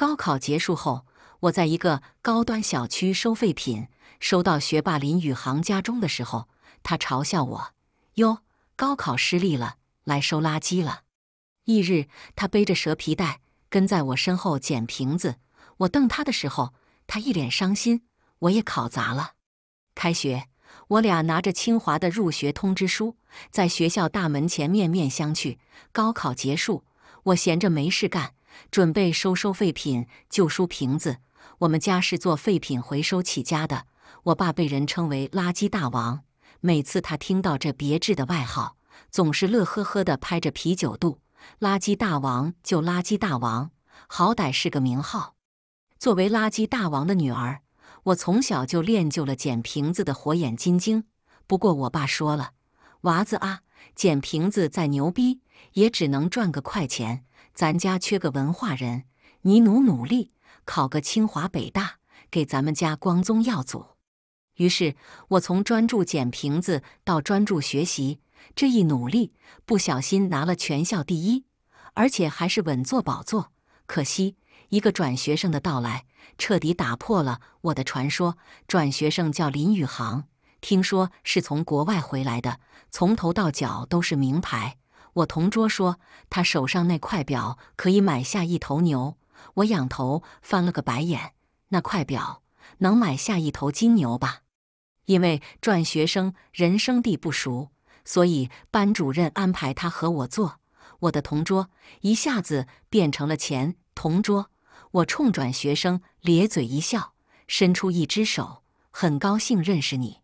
高考结束后，我在一个高端小区收废品，收到学霸林宇航家中的时候，他嘲笑我：“哟，高考失利了，来收垃圾了。”翌日，他背着蛇皮袋跟在我身后捡瓶子。我瞪他的时候，他一脸伤心：“我也考砸了。”开学，我俩拿着清华的入学通知书，在学校大门前面面相觑。高考结束，我闲着没事干。准备收收废品、旧书、瓶子。我们家是做废品回收起家的，我爸被人称为“垃圾大王”。每次他听到这别致的外号，总是乐呵呵地拍着啤酒肚：“垃圾大王就垃圾大王，好歹是个名号。”作为垃圾大王的女儿，我从小就练就了捡瓶子的火眼金睛。不过我爸说了：“娃子啊，捡瓶子再牛逼，也只能赚个快钱。”咱家缺个文化人，你努努力考个清华北大，给咱们家光宗耀祖。于是，我从专注捡瓶子到专注学习，这一努力，不小心拿了全校第一，而且还是稳坐宝座。可惜，一个转学生的到来，彻底打破了我的传说。转学生叫林宇航，听说是从国外回来的，从头到脚都是名牌。我同桌说，他手上那块表可以买下一头牛。我仰头翻了个白眼，那块表能买下一头金牛吧？因为转学生人生地不熟，所以班主任安排他和我坐。我的同桌一下子变成了钱同桌。我冲转学生咧嘴一笑，伸出一只手，很高兴认识你。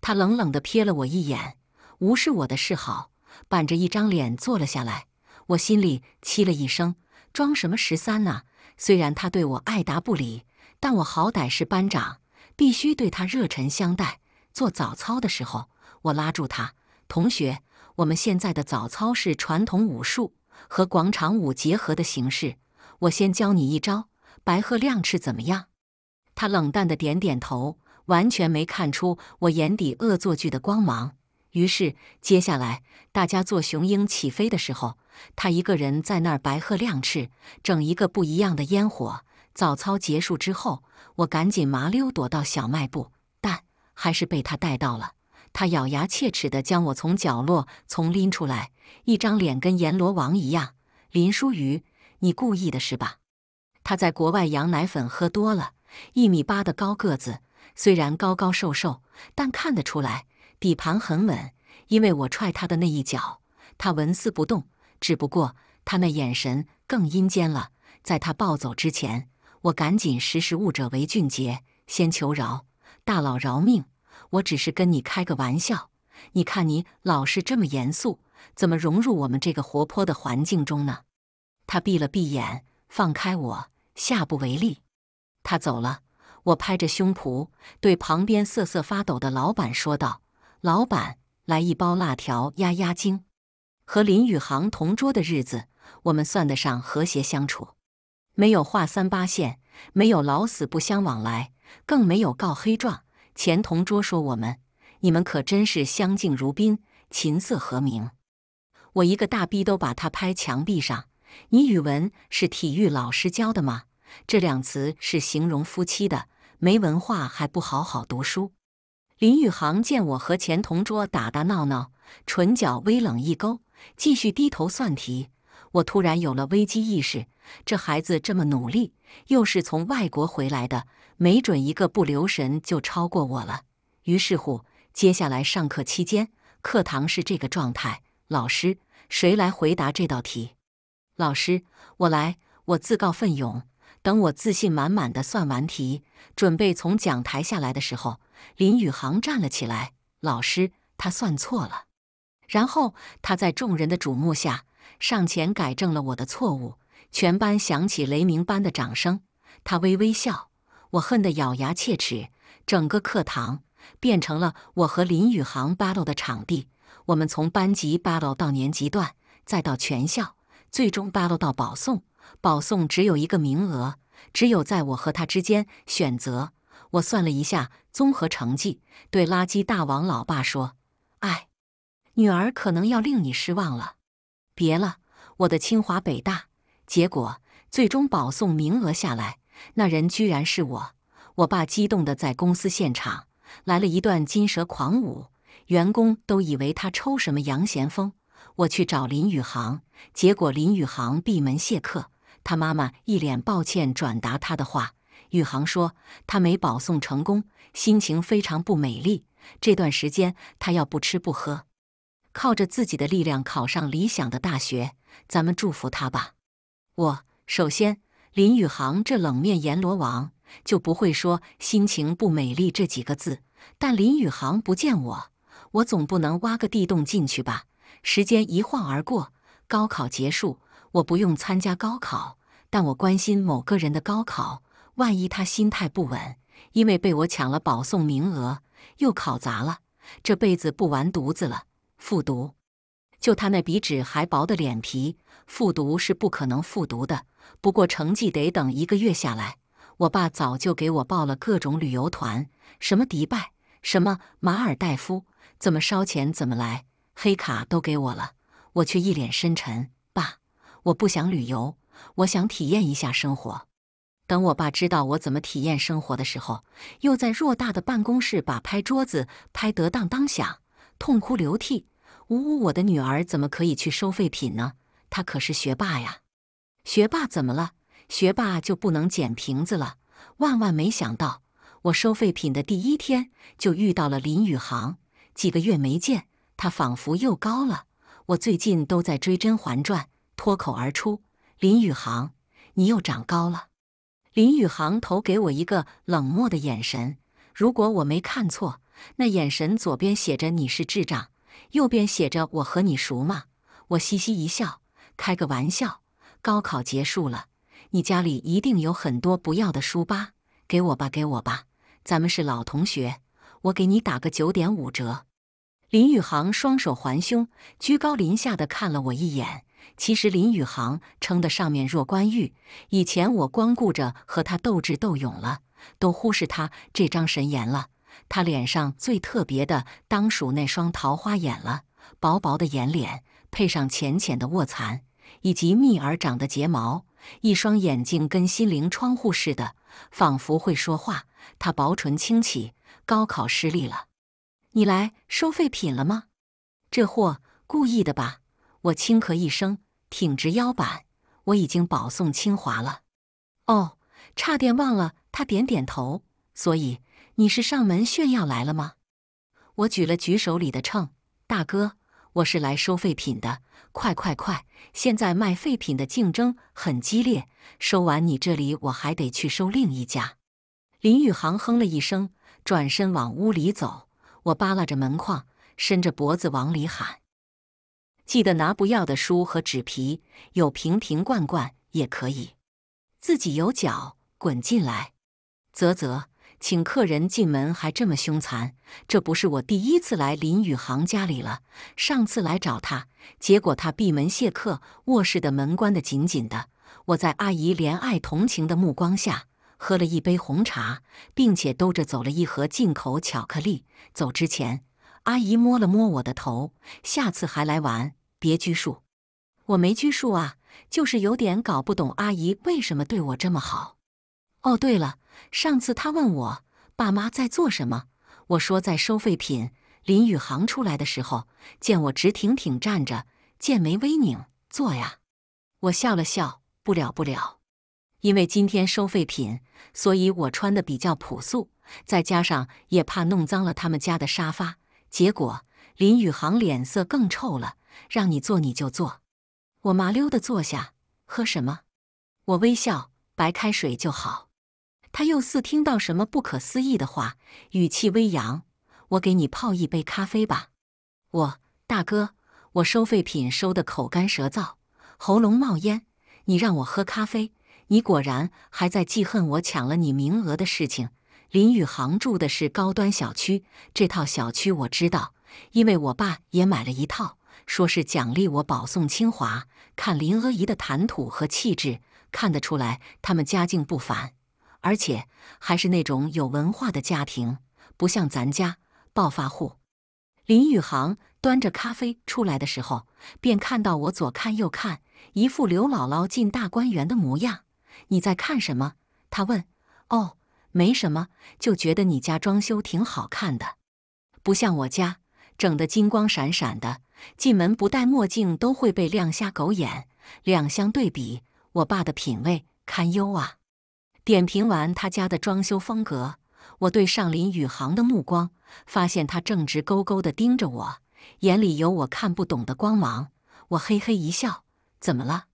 他冷冷地瞥了我一眼，无视我的示好。板着一张脸坐了下来，我心里嘁了一声：“装什么十三呢？”虽然他对我爱答不理，但我好歹是班长，必须对他热忱相待。做早操的时候，我拉住他：“同学，我们现在的早操是传统武术和广场舞结合的形式，我先教你一招白鹤亮翅，怎么样？”他冷淡的点点头，完全没看出我眼底恶作剧的光芒。于是，接下来大家做雄鹰起飞的时候，他一个人在那儿白鹤亮翅，整一个不一样的烟火。早操结束之后，我赶紧麻溜躲到小卖部，但还是被他逮到了。他咬牙切齿地将我从角落从拎出来，一张脸跟阎罗王一样。林书瑜，你故意的是吧？他在国外羊奶粉喝多了，一米八的高个子，虽然高高瘦瘦，但看得出来。底盘很稳，因为我踹他的那一脚，他纹丝不动。只不过他那眼神更阴间了。在他暴走之前，我赶紧识时务者为俊杰，先求饶，大佬饶命！我只是跟你开个玩笑。你看你老是这么严肃，怎么融入我们这个活泼的环境中呢？他闭了闭眼，放开我，下不为例。他走了，我拍着胸脯对旁边瑟瑟发抖的老板说道。老板，来一包辣条压压惊。和林宇航同桌的日子，我们算得上和谐相处，没有画三八线，没有老死不相往来，更没有告黑状。前同桌说我们，你们可真是相敬如宾，琴瑟和鸣。我一个大逼都把他拍墙壁上。你语文是体育老师教的吗？这两词是形容夫妻的，没文化还不好好读书。林宇航见我和前同桌打打闹闹，唇角微冷一勾，继续低头算题。我突然有了危机意识，这孩子这么努力，又是从外国回来的，没准一个不留神就超过我了。于是乎，接下来上课期间，课堂是这个状态：老师，谁来回答这道题？老师，我来，我自告奋勇。等我自信满满的算完题，准备从讲台下来的时候，林宇航站了起来。老师，他算错了。然后他在众人的瞩目下上前改正了我的错误，全班响起雷鸣般的掌声。他微微笑，我恨得咬牙切齿。整个课堂变成了我和林宇航 battle 的场地。我们从班级 battle 到年级段，再到全校，最终 battle 到保送。保送只有一个名额，只有在我和他之间选择。我算了一下综合成绩，对垃圾大王老爸说：“哎，女儿可能要令你失望了，别了，我的清华北大。”结果最终保送名额下来，那人居然是我。我爸激动的在公司现场来了一段金蛇狂舞，员工都以为他抽什么杨先锋。我去找林宇航，结果林宇航闭门谢客。他妈妈一脸抱歉，转达他的话。宇航说：“他没保送成功，心情非常不美丽。这段时间他要不吃不喝，靠着自己的力量考上理想的大学。咱们祝福他吧。”我首先，林宇航这冷面阎罗王就不会说“心情不美丽”这几个字。但林宇航不见我，我总不能挖个地洞进去吧？时间一晃而过，高考结束。我不用参加高考，但我关心某个人的高考。万一他心态不稳，因为被我抢了保送名额，又考砸了，这辈子不完犊子了，复读。就他那比纸还薄的脸皮，复读是不可能复读的。不过成绩得等一个月下来。我爸早就给我报了各种旅游团，什么迪拜，什么马尔代夫，怎么烧钱怎么来，黑卡都给我了，我却一脸深沉。我不想旅游，我想体验一下生活。等我爸知道我怎么体验生活的时候，又在偌大的办公室把拍桌子拍得当当响，痛哭流涕，呜呜！我的女儿怎么可以去收废品呢？她可是学霸呀！学霸怎么了？学霸就不能捡瓶子了？万万没想到，我收废品的第一天就遇到了林宇航。几个月没见，他仿佛又高了。我最近都在追《甄嬛传》。脱口而出：“林宇航，你又长高了。”林宇航投给我一个冷漠的眼神。如果我没看错，那眼神左边写着“你是智障”，右边写着“我和你熟吗？”我嘻嘻一笑，开个玩笑。高考结束了，你家里一定有很多不要的书吧？给我吧，给我吧，咱们是老同学，我给你打个九点五折。林宇航双手环胸，居高临下的看了我一眼。其实林宇航称得上面若冠玉。以前我光顾着和他斗智斗勇了，都忽视他这张神颜了。他脸上最特别的，当属那双桃花眼了。薄薄的眼脸，配上浅浅的卧蚕，以及密而长的睫毛，一双眼睛跟心灵窗户似的，仿佛会说话。他薄唇轻启：“高考失利了，你来收废品了吗？这货故意的吧？”我轻咳一声，挺直腰板。我已经保送清华了。哦，差点忘了。他点点头。所以你是上门炫耀来了吗？我举了举手里的秤，大哥，我是来收废品的。快快快！现在卖废品的竞争很激烈，收完你这里，我还得去收另一家。林宇航哼了一声，转身往屋里走。我扒拉着门框，伸着脖子往里喊。记得拿不要的书和纸皮，有瓶瓶罐罐也可以。自己有脚滚进来，啧啧，请客人进门还这么凶残，这不是我第一次来林宇航家里了。上次来找他，结果他闭门谢客，卧室的门关得紧紧的。我在阿姨怜爱同情的目光下，喝了一杯红茶，并且兜着走了一盒进口巧克力。走之前。阿姨摸了摸我的头，下次还来玩，别拘束。我没拘束啊，就是有点搞不懂阿姨为什么对我这么好。哦，对了，上次她问我爸妈在做什么，我说在收废品。林宇航出来的时候，见我直挺挺站着，剑眉微拧，坐呀。我笑了笑，不了不了，因为今天收废品，所以我穿的比较朴素，再加上也怕弄脏了他们家的沙发。结果，林宇航脸色更臭了。让你坐你就坐，我麻溜地坐下。喝什么？我微笑，白开水就好。他又似听到什么不可思议的话，语气微扬：“我给你泡一杯咖啡吧。”我大哥，我收废品收得口干舌燥，喉咙冒烟。你让我喝咖啡，你果然还在记恨我抢了你名额的事情。林宇航住的是高端小区，这套小区我知道，因为我爸也买了一套，说是奖励我保送清华。看林阿姨的谈吐和气质，看得出来他们家境不凡，而且还是那种有文化的家庭，不像咱家暴发户。林宇航端着咖啡出来的时候，便看到我左看右看，一副刘姥姥进大观园的模样。你在看什么？他问。哦。没什么，就觉得你家装修挺好看的，不像我家整得金光闪闪的，进门不戴墨镜都会被亮瞎狗眼。两相对比，我爸的品味堪忧啊！点评完他家的装修风格，我对上林宇航的目光，发现他正直勾勾的盯着我，眼里有我看不懂的光芒。我嘿嘿一笑：“怎么了？”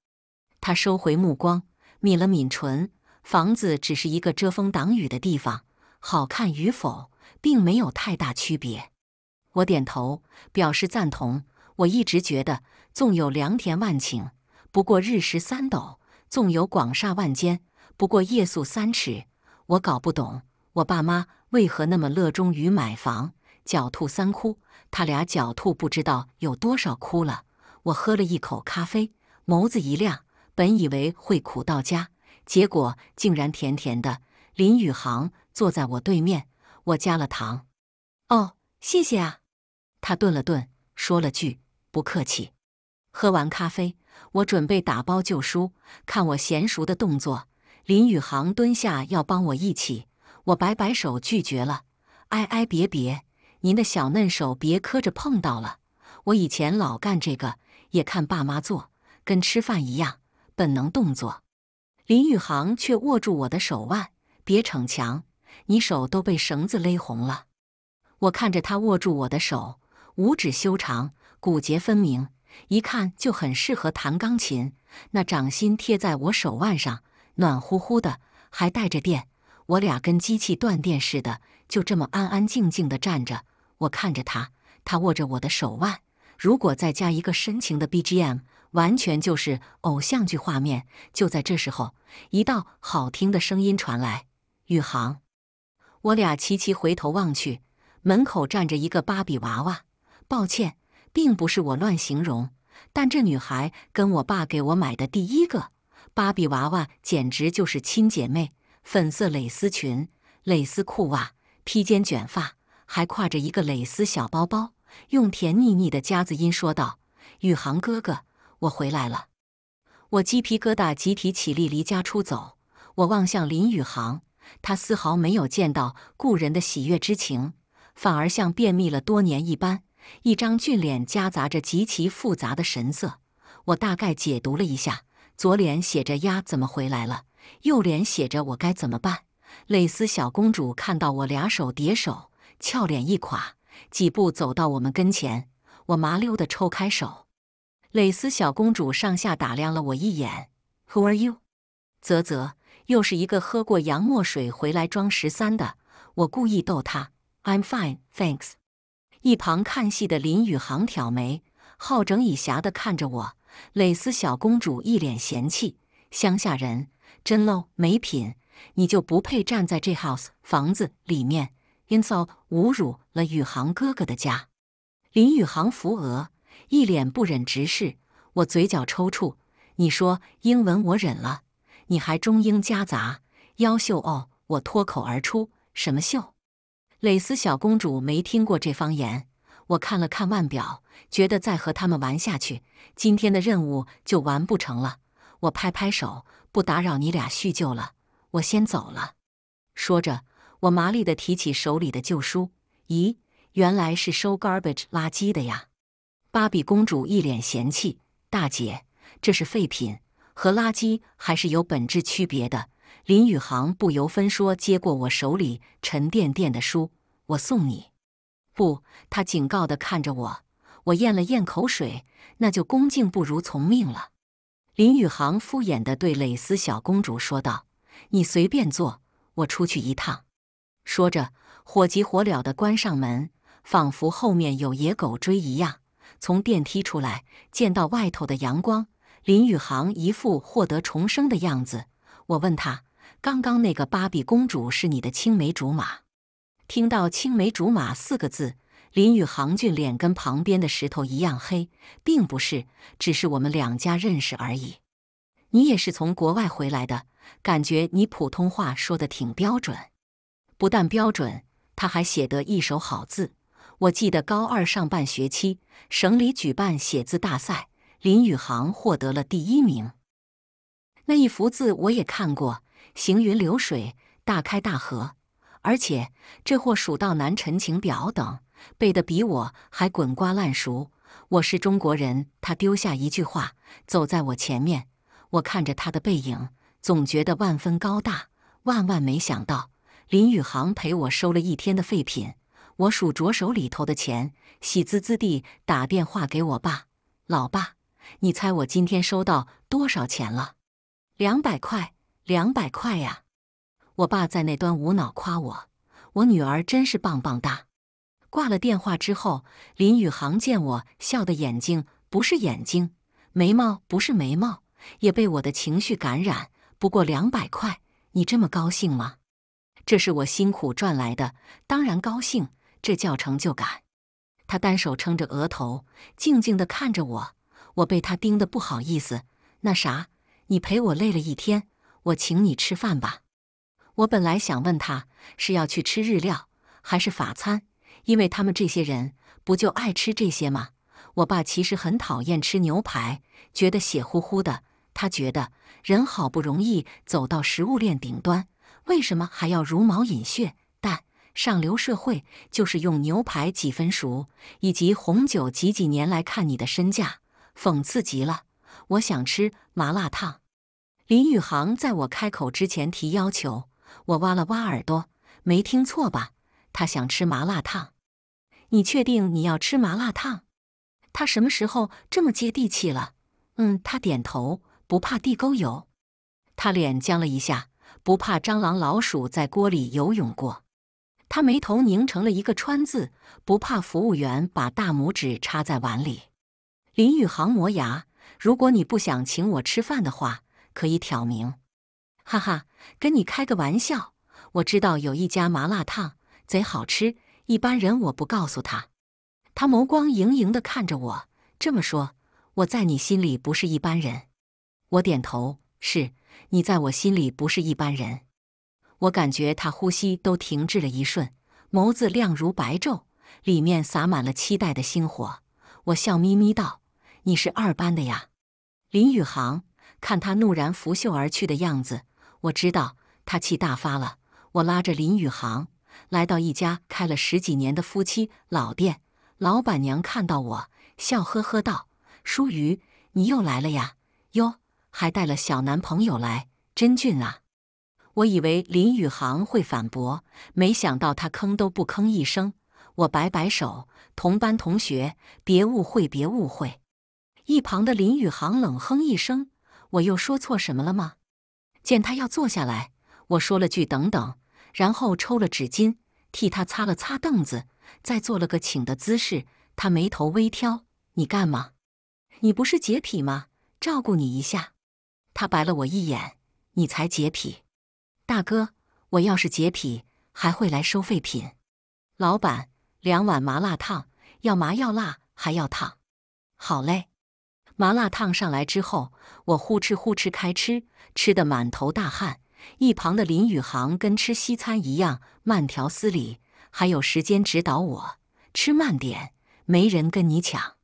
他收回目光，抿了抿唇。房子只是一个遮风挡雨的地方，好看与否并没有太大区别。我点头表示赞同。我一直觉得，纵有良田万顷，不过日食三斗；纵有广厦万间，不过夜宿三尺。我搞不懂，我爸妈为何那么乐衷于买房。狡兔三窟，他俩狡兔不知道有多少窟了。我喝了一口咖啡，眸子一亮，本以为会苦到家。结果竟然甜甜的。林宇航坐在我对面，我加了糖。哦，谢谢啊。他顿了顿，说了句：“不客气。”喝完咖啡，我准备打包旧书。看我娴熟的动作，林宇航蹲下要帮我一起，我摆摆手拒绝了：“哎哎，别别，您的小嫩手别磕着碰到了。我以前老干这个，也看爸妈做，跟吃饭一样，本能动作。”林宇航却握住我的手腕，别逞强，你手都被绳子勒红了。我看着他握住我的手，五指修长，骨节分明，一看就很适合弹钢琴。那掌心贴在我手腕上，暖乎乎的，还带着电。我俩跟机器断电似的，就这么安安静静的站着。我看着他，他握着我的手腕，如果再加一个深情的 BGM。完全就是偶像剧画面。就在这时候，一道好听的声音传来：“宇航，我俩齐齐回头望去，门口站着一个芭比娃娃。抱歉，并不是我乱形容，但这女孩跟我爸给我买的第一个芭比娃娃简直就是亲姐妹。粉色蕾丝裙、蕾丝裤袜、披肩卷发，还挎着一个蕾丝小包包，用甜腻腻的夹子音说道：‘宇航哥哥。’”我回来了，我鸡皮疙瘩集体起立，离家出走。我望向林宇航，他丝毫没有见到故人的喜悦之情，反而像便秘了多年一般，一张俊脸夹杂着极其复杂的神色。我大概解读了一下，左脸写着“丫怎么回来了”，右脸写着“我该怎么办”。蕾丝小公主看到我俩手叠手，俏脸一垮，几步走到我们跟前，我麻溜的抽开手。蕾丝小公主上下打量了我一眼，"Who are you？" 啧啧，又是一个喝过洋墨水回来装十三的。我故意逗她，"I'm fine, thanks。一旁看戏的林宇航挑眉，好整以暇的看着我。蕾丝小公主一脸嫌弃，乡下人真 low，没品，你就不配站在这 house 房子里面。Insult 侮辱了宇航哥哥的家。林宇航扶额。一脸不忍直视，我嘴角抽搐。你说英文我忍了，你还中英夹杂。妖秀哦，我脱口而出。什么秀？蕾丝小公主没听过这方言。我看了看腕表，觉得再和他们玩下去，今天的任务就完不成了。我拍拍手，不打扰你俩叙旧了，我先走了。说着，我麻利地提起手里的旧书。咦，原来是收 garbage 垃圾的呀。芭比公主一脸嫌弃：“大姐，这是废品和垃圾还是有本质区别的。”林宇航不由分说接过我手里沉甸甸的书：“我送你。”不，他警告地看着我。我咽了咽口水：“那就恭敬不如从命了。”林宇航敷衍地对蕾丝小公主说道：“你随便坐，我出去一趟。”说着，火急火燎地关上门，仿佛后面有野狗追一样。从电梯出来，见到外头的阳光，林宇航一副获得重生的样子。我问他：“刚刚那个芭比公主是你的青梅竹马？”听到“青梅竹马”四个字，林宇航俊脸跟旁边的石头一样黑，并不是，只是我们两家认识而已。你也是从国外回来的，感觉你普通话说的挺标准，不但标准，他还写得一手好字。我记得高二上半学期，省里举办写字大赛，林宇航获得了第一名。那一幅字我也看过，行云流水，大开大合，而且这货《蜀道难》《陈情表》等背得比我还滚瓜烂熟。我是中国人，他丢下一句话，走在我前面。我看着他的背影，总觉得万分高大。万万没想到，林宇航陪我收了一天的废品。我数着手里头的钱，喜滋滋地打电话给我爸：“老爸，你猜我今天收到多少钱了？两百块，两百块呀！”我爸在那端无脑夸我：“我女儿真是棒棒哒！”挂了电话之后，林宇航见我笑得眼睛不是眼睛，眉毛不是眉毛，也被我的情绪感染。不过两百块，你这么高兴吗？这是我辛苦赚来的，当然高兴。这叫成就感。他单手撑着额头，静静地看着我。我被他盯得不好意思。那啥，你陪我累了一天，我请你吃饭吧。我本来想问他是要去吃日料还是法餐，因为他们这些人不就爱吃这些吗？我爸其实很讨厌吃牛排，觉得血乎乎的。他觉得人好不容易走到食物链顶端，为什么还要茹毛饮血？上流社会就是用牛排几分熟以及红酒几几年来看你的身价，讽刺极了。我想吃麻辣烫。林宇航在我开口之前提要求，我挖了挖耳朵，没听错吧？他想吃麻辣烫。你确定你要吃麻辣烫？他什么时候这么接地气了？嗯，他点头，不怕地沟油。他脸僵了一下，不怕蟑螂老鼠在锅里游泳过。他眉头拧成了一个川字，不怕服务员把大拇指插在碗里。林宇航磨牙：“如果你不想请我吃饭的话，可以挑明。”哈哈，跟你开个玩笑。我知道有一家麻辣烫贼好吃，一般人我不告诉他。他眸光盈盈地看着我，这么说，我在你心里不是一般人。我点头：“是你在我心里不是一般人。”我感觉他呼吸都停滞了一瞬，眸子亮如白昼，里面洒满了期待的星火。我笑眯眯道：“你是二班的呀，林宇航。”看他怒然拂袖而去的样子，我知道他气大发了。我拉着林宇航来到一家开了十几年的夫妻老店，老板娘看到我，笑呵呵道：“舒瑜，你又来了呀？哟，还带了小男朋友来，真俊啊！”我以为林宇航会反驳，没想到他吭都不吭一声。我摆摆手：“同班同学，别误会，别误会。”一旁的林宇航冷哼一声：“我又说错什么了吗？”见他要坐下来，我说了句：“等等。”然后抽了纸巾替他擦了擦凳子，再做了个请的姿势。他眉头微挑：“你干嘛？你不是洁癖吗？照顾你一下。”他白了我一眼：“你才洁癖。”大哥，我要是洁癖，还会来收废品。老板，两碗麻辣烫，要麻要辣还要烫。好嘞。麻辣烫上来之后，我呼哧呼哧开吃，吃的满头大汗。一旁的林宇航跟吃西餐一样，慢条斯理，还有时间指导我吃慢点，没人跟你抢。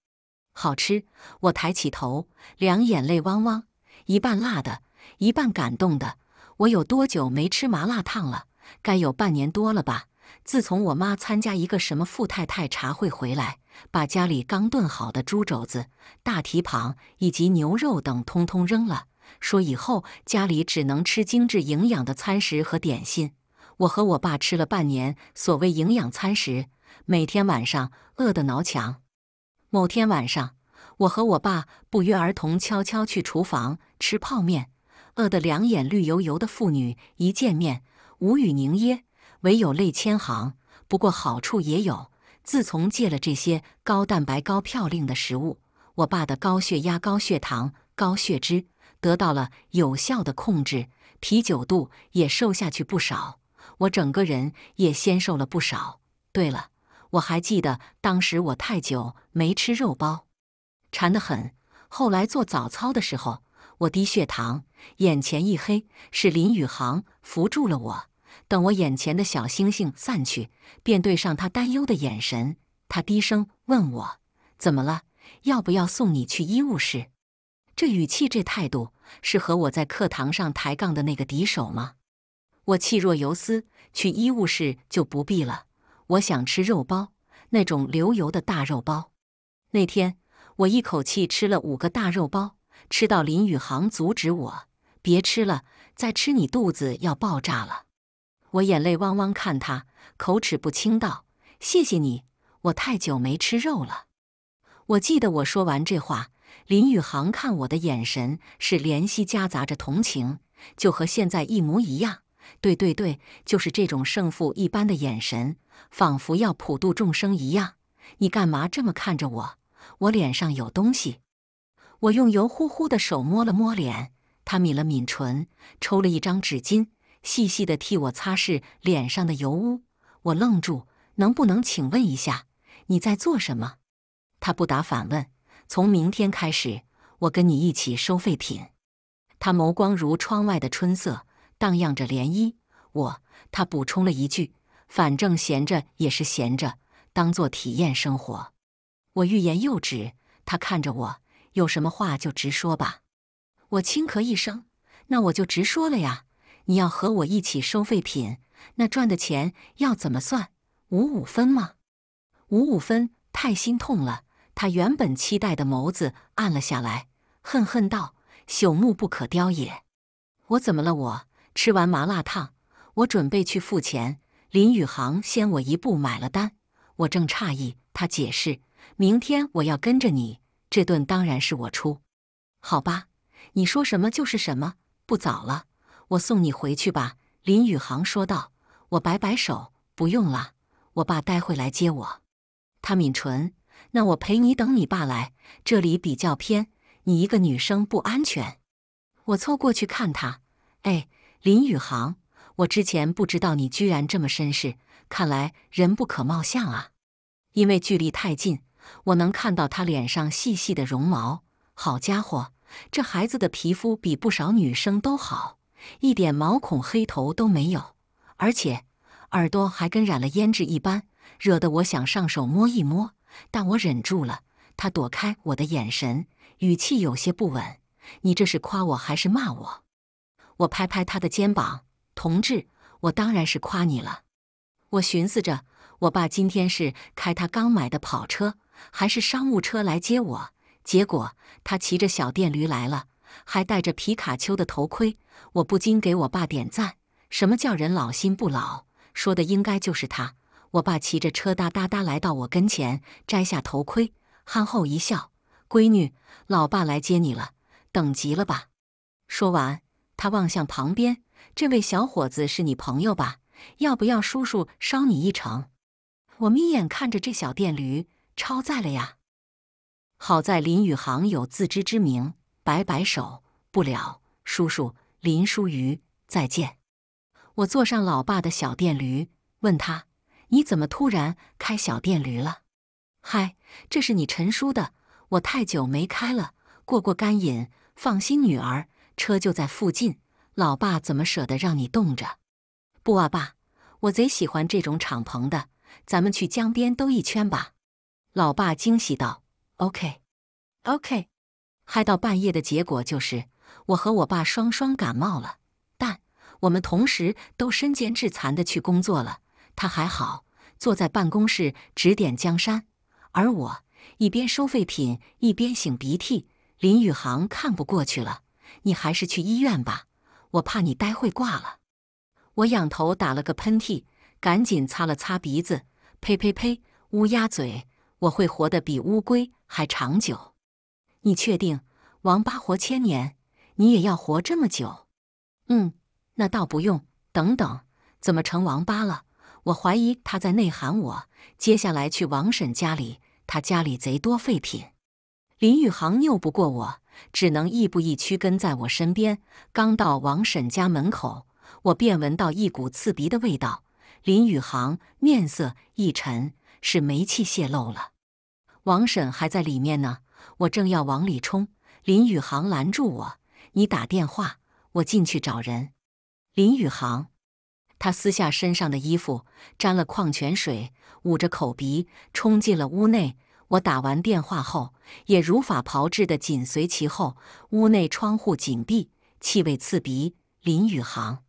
好吃！我抬起头，两眼泪汪汪，一半辣的，一半感动的。我有多久没吃麻辣烫了？该有半年多了吧。自从我妈参加一个什么富太太茶会回来，把家里刚炖好的猪肘子、大蹄膀以及牛肉等通通扔了，说以后家里只能吃精致营养的餐食和点心。我和我爸吃了半年所谓营养餐食，每天晚上饿得挠墙。某天晚上，我和我爸不约而同悄悄去厨房吃泡面。饿得两眼绿油油的妇女一见面，无语凝噎，唯有泪千行。不过好处也有，自从戒了这些高蛋白、高嘌呤的食物，我爸的高血压、高血糖、高血脂得到了有效的控制，啤酒肚也瘦下去不少，我整个人也纤瘦了不少。对了，我还记得当时我太久没吃肉包，馋得很。后来做早操的时候，我低血糖。眼前一黑，是林宇航扶住了我。等我眼前的小星星散去，便对上他担忧的眼神。他低声问我：“怎么了？要不要送你去医务室？”这语气，这态度，是和我在课堂上抬杠的那个敌手吗？我气若游丝，去医务室就不必了。我想吃肉包，那种流油的大肉包。那天我一口气吃了五个大肉包，吃到林宇航阻止我。别吃了，再吃你肚子要爆炸了！我眼泪汪汪看他，口齿不清道：“谢谢你，我太久没吃肉了。”我记得我说完这话，林宇航看我的眼神是怜惜夹杂着同情，就和现在一模一样。对对对，就是这种胜负一般的眼神，仿佛要普度众生一样。你干嘛这么看着我？我脸上有东西。我用油乎乎的手摸了摸脸。他抿了抿唇，抽了一张纸巾，细细的替我擦拭脸上的油污。我愣住，能不能请问一下，你在做什么？他不答，反问：“从明天开始，我跟你一起收废品。”他眸光如窗外的春色，荡漾着涟漪。我，他补充了一句：“反正闲着也是闲着，当做体验生活。”我欲言又止，他看着我，有什么话就直说吧。我轻咳一声，那我就直说了呀。你要和我一起收废品，那赚的钱要怎么算？五五分吗？五五分太心痛了。他原本期待的眸子暗了下来，恨恨道：“朽木不可雕也。”我怎么了？我吃完麻辣烫，我准备去付钱。林宇航先我一步买了单，我正诧异，他解释：“明天我要跟着你，这顿当然是我出，好吧？”你说什么就是什么。不早了，我送你回去吧。”林宇航说道。我摆摆手：“不用了，我爸待会来接我。”他抿唇：“那我陪你等你爸来。这里比较偏，你一个女生不安全。”我凑过去看他：“哎，林宇航，我之前不知道你居然这么绅士，看来人不可貌相啊。”因为距离太近，我能看到他脸上细细的绒毛。好家伙！这孩子的皮肤比不少女生都好，一点毛孔黑头都没有，而且耳朵还跟染了胭脂一般，惹得我想上手摸一摸，但我忍住了。他躲开我的眼神，语气有些不稳：“你这是夸我还是骂我？”我拍拍他的肩膀：“同志，我当然是夸你了。”我寻思着，我爸今天是开他刚买的跑车，还是商务车来接我？结果他骑着小电驴来了，还戴着皮卡丘的头盔，我不禁给我爸点赞。什么叫人老心不老？说的应该就是他。我爸骑着车哒哒哒来到我跟前，摘下头盔，憨厚一笑：“闺女，老爸来接你了，等急了吧？”说完，他望向旁边这位小伙子：“是你朋友吧？要不要叔叔捎你一程？”我眯眼看着这小电驴，超载了呀。好在林宇航有自知之明，摆摆手，不了，叔叔，林叔瑜，再见。我坐上老爸的小电驴，问他：“你怎么突然开小电驴了？”“嗨，这是你陈叔的，我太久没开了，过过干瘾。放心，女儿，车就在附近。老爸怎么舍得让你冻着？”“不啊，爸，我贼喜欢这种敞篷的，咱们去江边兜一圈吧。”老爸惊喜道。OK，OK，嗨到半夜的结果就是我和我爸双双感冒了，但我们同时都身兼致残的去工作了。他还好，坐在办公室指点江山，而我一边收废品一边擤鼻涕。林宇航看不过去了：“你还是去医院吧，我怕你待会挂了。”我仰头打了个喷嚏，赶紧擦了擦鼻子。呸呸呸，乌鸦嘴。我会活得比乌龟还长久，你确定？王八活千年，你也要活这么久？嗯，那倒不用。等等，怎么成王八了？我怀疑他在内涵我。接下来去王婶家里，他家里贼多废品。林宇航拗不过我，只能亦步亦趋跟在我身边。刚到王婶家门口，我便闻到一股刺鼻的味道。林宇航面色一沉，是煤气泄漏了。王婶还在里面呢，我正要往里冲，林宇航拦住我：“你打电话，我进去找人。”林宇航，他撕下身上的衣服，沾了矿泉水，捂着口鼻，冲进了屋内。我打完电话后，也如法炮制的紧随其后。屋内窗户紧闭，气味刺鼻。林宇航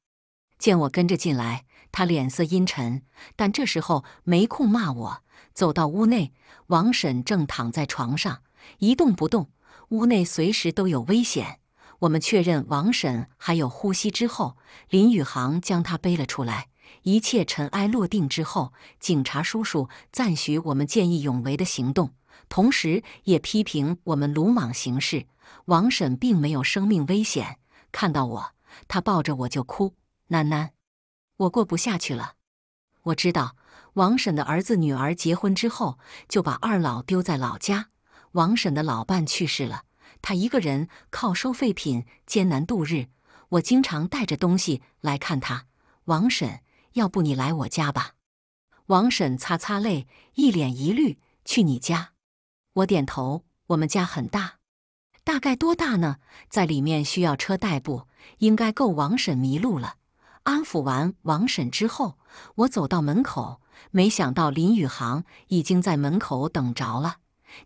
见我跟着进来，他脸色阴沉，但这时候没空骂我。走到屋内，王婶正躺在床上一动不动。屋内随时都有危险。我们确认王婶还有呼吸之后，林宇航将她背了出来。一切尘埃落定之后，警察叔叔赞许我们见义勇为的行动，同时也批评我们鲁莽行事。王婶并没有生命危险。看到我，她抱着我就哭：“囡囡，我过不下去了。”我知道。王婶的儿子女儿结婚之后，就把二老丢在老家。王婶的老伴去世了，她一个人靠收废品艰难度日。我经常带着东西来看她。王婶，要不你来我家吧？王婶擦擦泪，一脸疑虑：“去你家？”我点头：“我们家很大，大概多大呢？在里面需要车代步，应该够王婶迷路了。”安抚完王婶之后，我走到门口。没想到林宇航已经在门口等着了。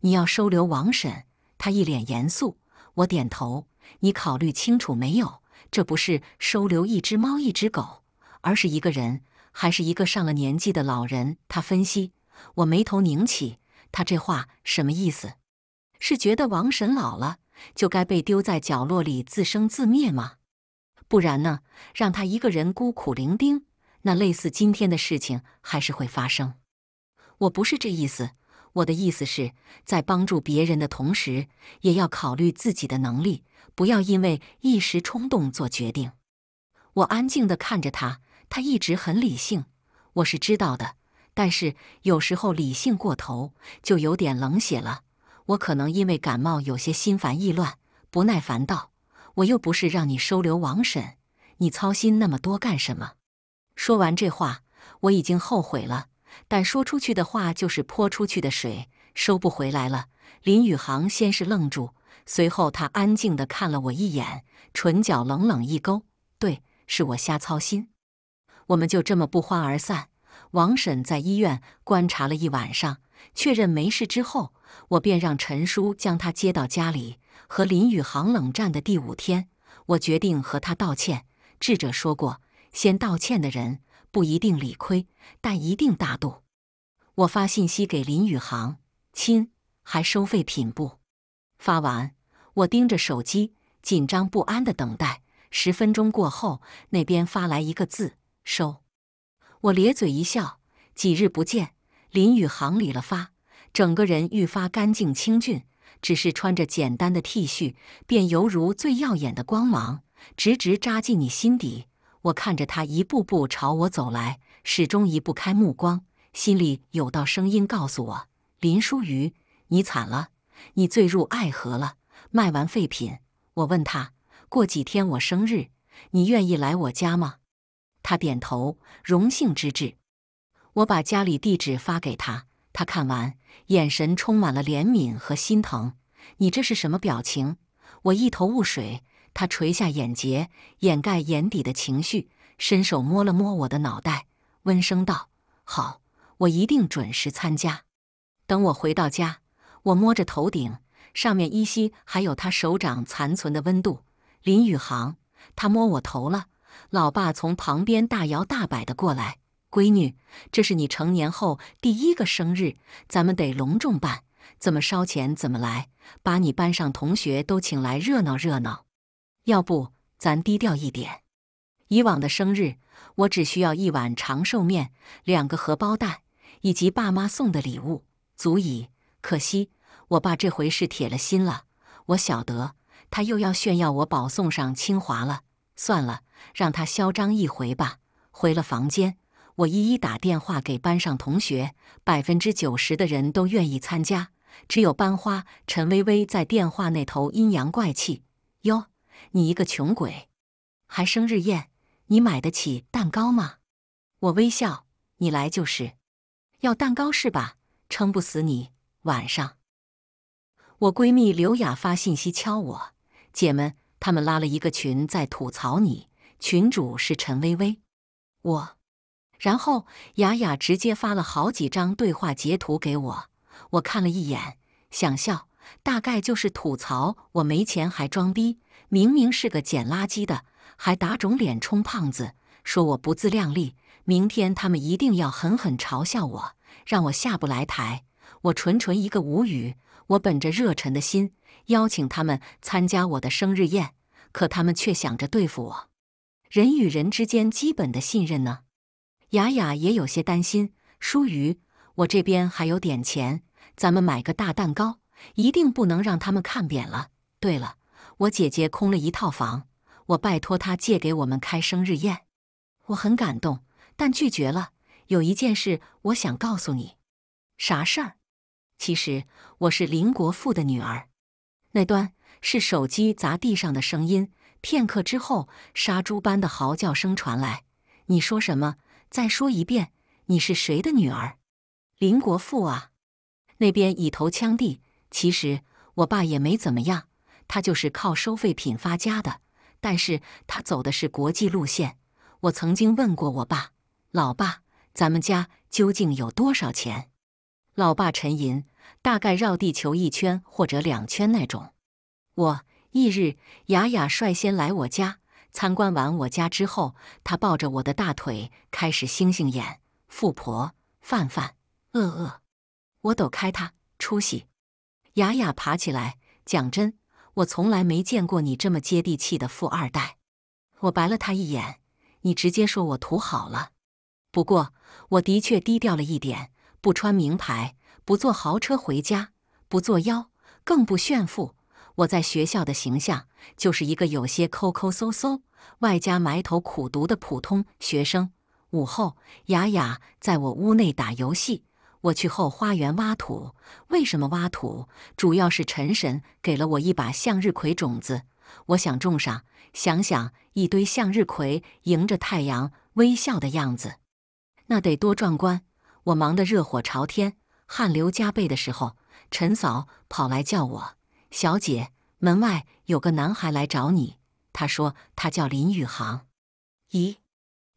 你要收留王婶，他一脸严肃。我点头。你考虑清楚没有？这不是收留一只猫、一只狗，而是一个人，还是一个上了年纪的老人。他分析。我眉头拧起。他这话什么意思？是觉得王婶老了，就该被丢在角落里自生自灭吗？不然呢？让他一个人孤苦伶仃？那类似今天的事情还是会发生，我不是这意思，我的意思是，在帮助别人的同时，也要考虑自己的能力，不要因为一时冲动做决定。我安静地看着他，他一直很理性，我是知道的，但是有时候理性过头就有点冷血了。我可能因为感冒有些心烦意乱，不耐烦道：“我又不是让你收留王婶，你操心那么多干什么？”说完这话，我已经后悔了，但说出去的话就是泼出去的水，收不回来了。林宇航先是愣住，随后他安静地看了我一眼，唇角冷冷一勾：“对，是我瞎操心。”我们就这么不欢而散。王婶在医院观察了一晚上，确认没事之后，我便让陈叔将她接到家里。和林宇航冷战的第五天，我决定和他道歉。智者说过。先道歉的人不一定理亏，但一定大度。我发信息给林宇航，亲还收废品不？发完，我盯着手机，紧张不安地等待。十分钟过后，那边发来一个字：收。我咧嘴一笑。几日不见，林宇航理了发，整个人愈发干净清俊，只是穿着简单的 T 恤，便犹如最耀眼的光芒，直直扎进你心底。我看着他一步步朝我走来，始终移不开目光，心里有道声音告诉我：“林书瑜，你惨了，你坠入爱河了。”卖完废品，我问他：“过几天我生日，你愿意来我家吗？”他点头，荣幸之至。我把家里地址发给他，他看完，眼神充满了怜悯和心疼。你这是什么表情？我一头雾水。他垂下眼睫，掩盖眼底的情绪，伸手摸了摸我的脑袋，温声道：“好，我一定准时参加。”等我回到家，我摸着头顶，上面依稀还有他手掌残存的温度。林宇航，他摸我头了。老爸从旁边大摇大摆地过来：“闺女，这是你成年后第一个生日，咱们得隆重办，怎么烧钱怎么来，把你班上同学都请来，热闹热闹。”要不咱低调一点。以往的生日，我只需要一碗长寿面、两个荷包蛋以及爸妈送的礼物，足以。可惜我爸这回是铁了心了，我晓得他又要炫耀我保送上清华了。算了，让他嚣张一回吧。回了房间，我一一打电话给班上同学，百分之九十的人都愿意参加，只有班花陈薇薇在电话那头阴阳怪气：“哟。”你一个穷鬼，还生日宴？你买得起蛋糕吗？我微笑，你来就是，要蛋糕是吧？撑不死你。晚上，我闺蜜刘雅发信息敲我：“姐们，他们拉了一个群，在吐槽你。群主是陈薇薇。”我，然后雅雅直接发了好几张对话截图给我。我看了一眼，想笑，大概就是吐槽我没钱还装逼。明明是个捡垃圾的，还打肿脸充胖子，说我不自量力。明天他们一定要狠狠嘲笑我，让我下不来台。我纯纯一个无语。我本着热忱的心邀请他们参加我的生日宴，可他们却想着对付我。人与人之间基本的信任呢？雅雅也有些担心。淑瑜，我这边还有点钱，咱们买个大蛋糕，一定不能让他们看扁了。对了。我姐姐空了一套房，我拜托她借给我们开生日宴，我很感动，但拒绝了。有一件事我想告诉你，啥事儿？其实我是林国富的女儿。那端是手机砸地上的声音，片刻之后，杀猪般的嚎叫声传来。你说什么？再说一遍，你是谁的女儿？林国富啊。那边以头枪地。其实我爸也没怎么样。他就是靠收废品发家的，但是他走的是国际路线。我曾经问过我爸：“老爸，咱们家究竟有多少钱？”老爸沉吟：“大概绕地球一圈或者两圈那种。”我翌日，雅雅率先来我家参观。完我家之后，她抱着我的大腿，开始星星眼，富婆范范，呃呃，我抖开她，出息。雅雅爬起来，讲真。我从来没见过你这么接地气的富二代，我白了他一眼。你直接说我图好了，不过我的确低调了一点，不穿名牌，不坐豪车回家，不作妖，更不炫富。我在学校的形象就是一个有些抠抠搜搜，外加埋头苦读的普通学生。午后，雅雅在我屋内打游戏。我去后花园挖土，为什么挖土？主要是陈婶给了我一把向日葵种子，我想种上。想想一堆向日葵迎着太阳微笑的样子，那得多壮观！我忙得热火朝天、汗流浃背的时候，陈嫂跑来叫我：“小姐，门外有个男孩来找你。他说他叫林宇航。咦，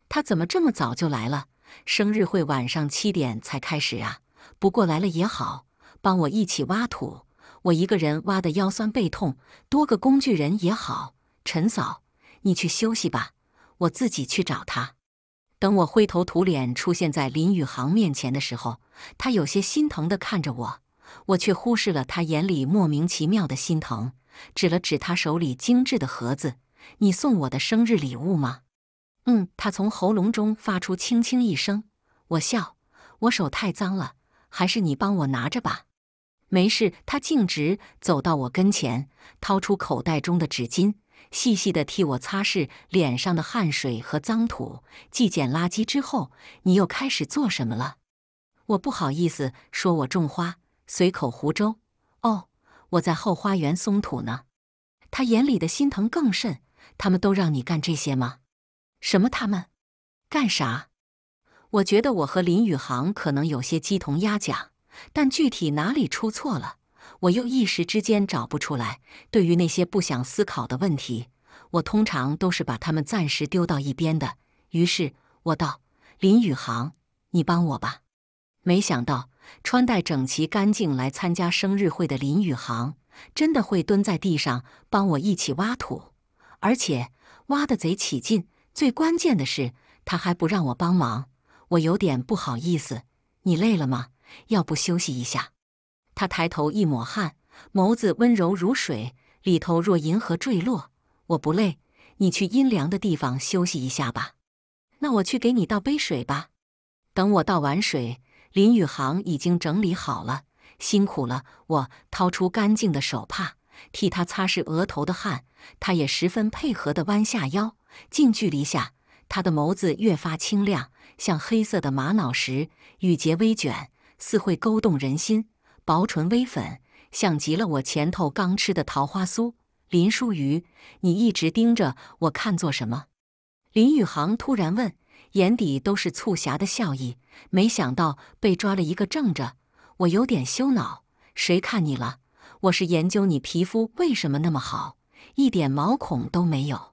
他怎么这么早就来了？”生日会晚上七点才开始啊！不过来了也好，帮我一起挖土，我一个人挖的腰酸背痛，多个工具人也好。陈嫂，你去休息吧，我自己去找他。等我灰头土脸出现在林宇航面前的时候，他有些心疼的看着我，我却忽视了他眼里莫名其妙的心疼，指了指他手里精致的盒子：“你送我的生日礼物吗？”嗯，他从喉咙中发出轻轻一声。我笑，我手太脏了，还是你帮我拿着吧。没事，他径直走到我跟前，掏出口袋中的纸巾，细细的替我擦拭脸上的汗水和脏土。继捡垃圾之后，你又开始做什么了？我不好意思说，我种花，随口胡诌。哦，我在后花园松土呢。他眼里的心疼更甚。他们都让你干这些吗？什么？他们干啥？我觉得我和林宇航可能有些鸡同鸭讲，但具体哪里出错了，我又一时之间找不出来。对于那些不想思考的问题，我通常都是把他们暂时丢到一边的。于是我道：“林宇航，你帮我吧。”没想到，穿戴整齐干净来参加生日会的林宇航，真的会蹲在地上帮我一起挖土，而且挖的贼起劲。最关键的是，他还不让我帮忙，我有点不好意思。你累了吗？要不休息一下？他抬头一抹汗，眸子温柔如水，里头若银河坠落。我不累，你去阴凉的地方休息一下吧。那我去给你倒杯水吧。等我倒完水，林宇航已经整理好了。辛苦了。我掏出干净的手帕，替他擦拭额头的汗。他也十分配合地弯下腰。近距离下，他的眸子越发清亮，像黑色的玛瑙石，羽结微卷，似会勾动人心；薄唇微粉，像极了我前头刚吃的桃花酥。林淑瑜，你一直盯着我看做什么？林宇航突然问，眼底都是促狭的笑意。没想到被抓了一个正着，我有点羞恼。谁看你了？我是研究你皮肤为什么那么好，一点毛孔都没有。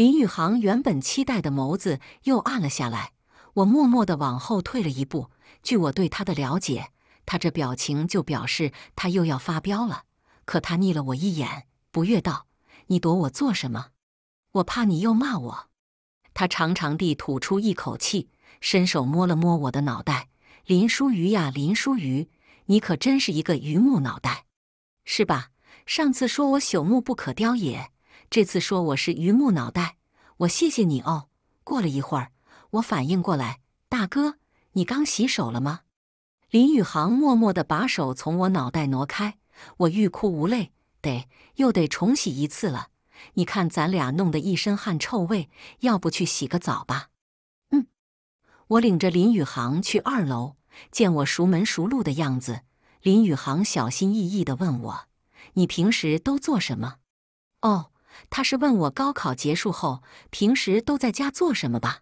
林宇航原本期待的眸子又暗了下来，我默默地往后退了一步。据我对他的了解，他这表情就表示他又要发飙了。可他睨了我一眼，不悦道：“你躲我做什么？我怕你又骂我。”他长长地吐出一口气，伸手摸了摸我的脑袋：“林殊瑜呀，林殊瑜，你可真是一个榆木脑袋，是吧？上次说我朽木不可雕也。”这次说我是榆木脑袋，我谢谢你哦。过了一会儿，我反应过来，大哥，你刚洗手了吗？林宇航默默地把手从我脑袋挪开，我欲哭无泪，得又得重洗一次了。你看咱俩弄得一身汗臭味，要不去洗个澡吧？嗯，我领着林宇航去二楼，见我熟门熟路的样子，林宇航小心翼翼地问我：“你平时都做什么？”哦。他是问我高考结束后平时都在家做什么吧？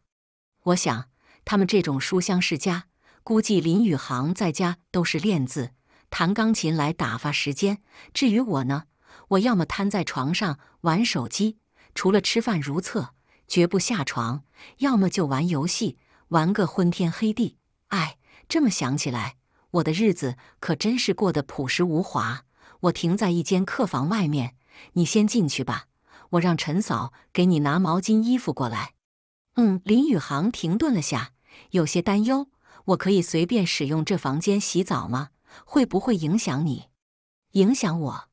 我想他们这种书香世家，估计林宇航在家都是练字、弹钢琴来打发时间。至于我呢，我要么瘫在床上玩手机，除了吃饭、如厕，绝不下床；要么就玩游戏，玩个昏天黑地。哎，这么想起来，我的日子可真是过得朴实无华。我停在一间客房外面，你先进去吧。我让陈嫂给你拿毛巾、衣服过来。嗯，林宇航停顿了下，有些担忧：“我可以随便使用这房间洗澡吗？会不会影响你？影响我？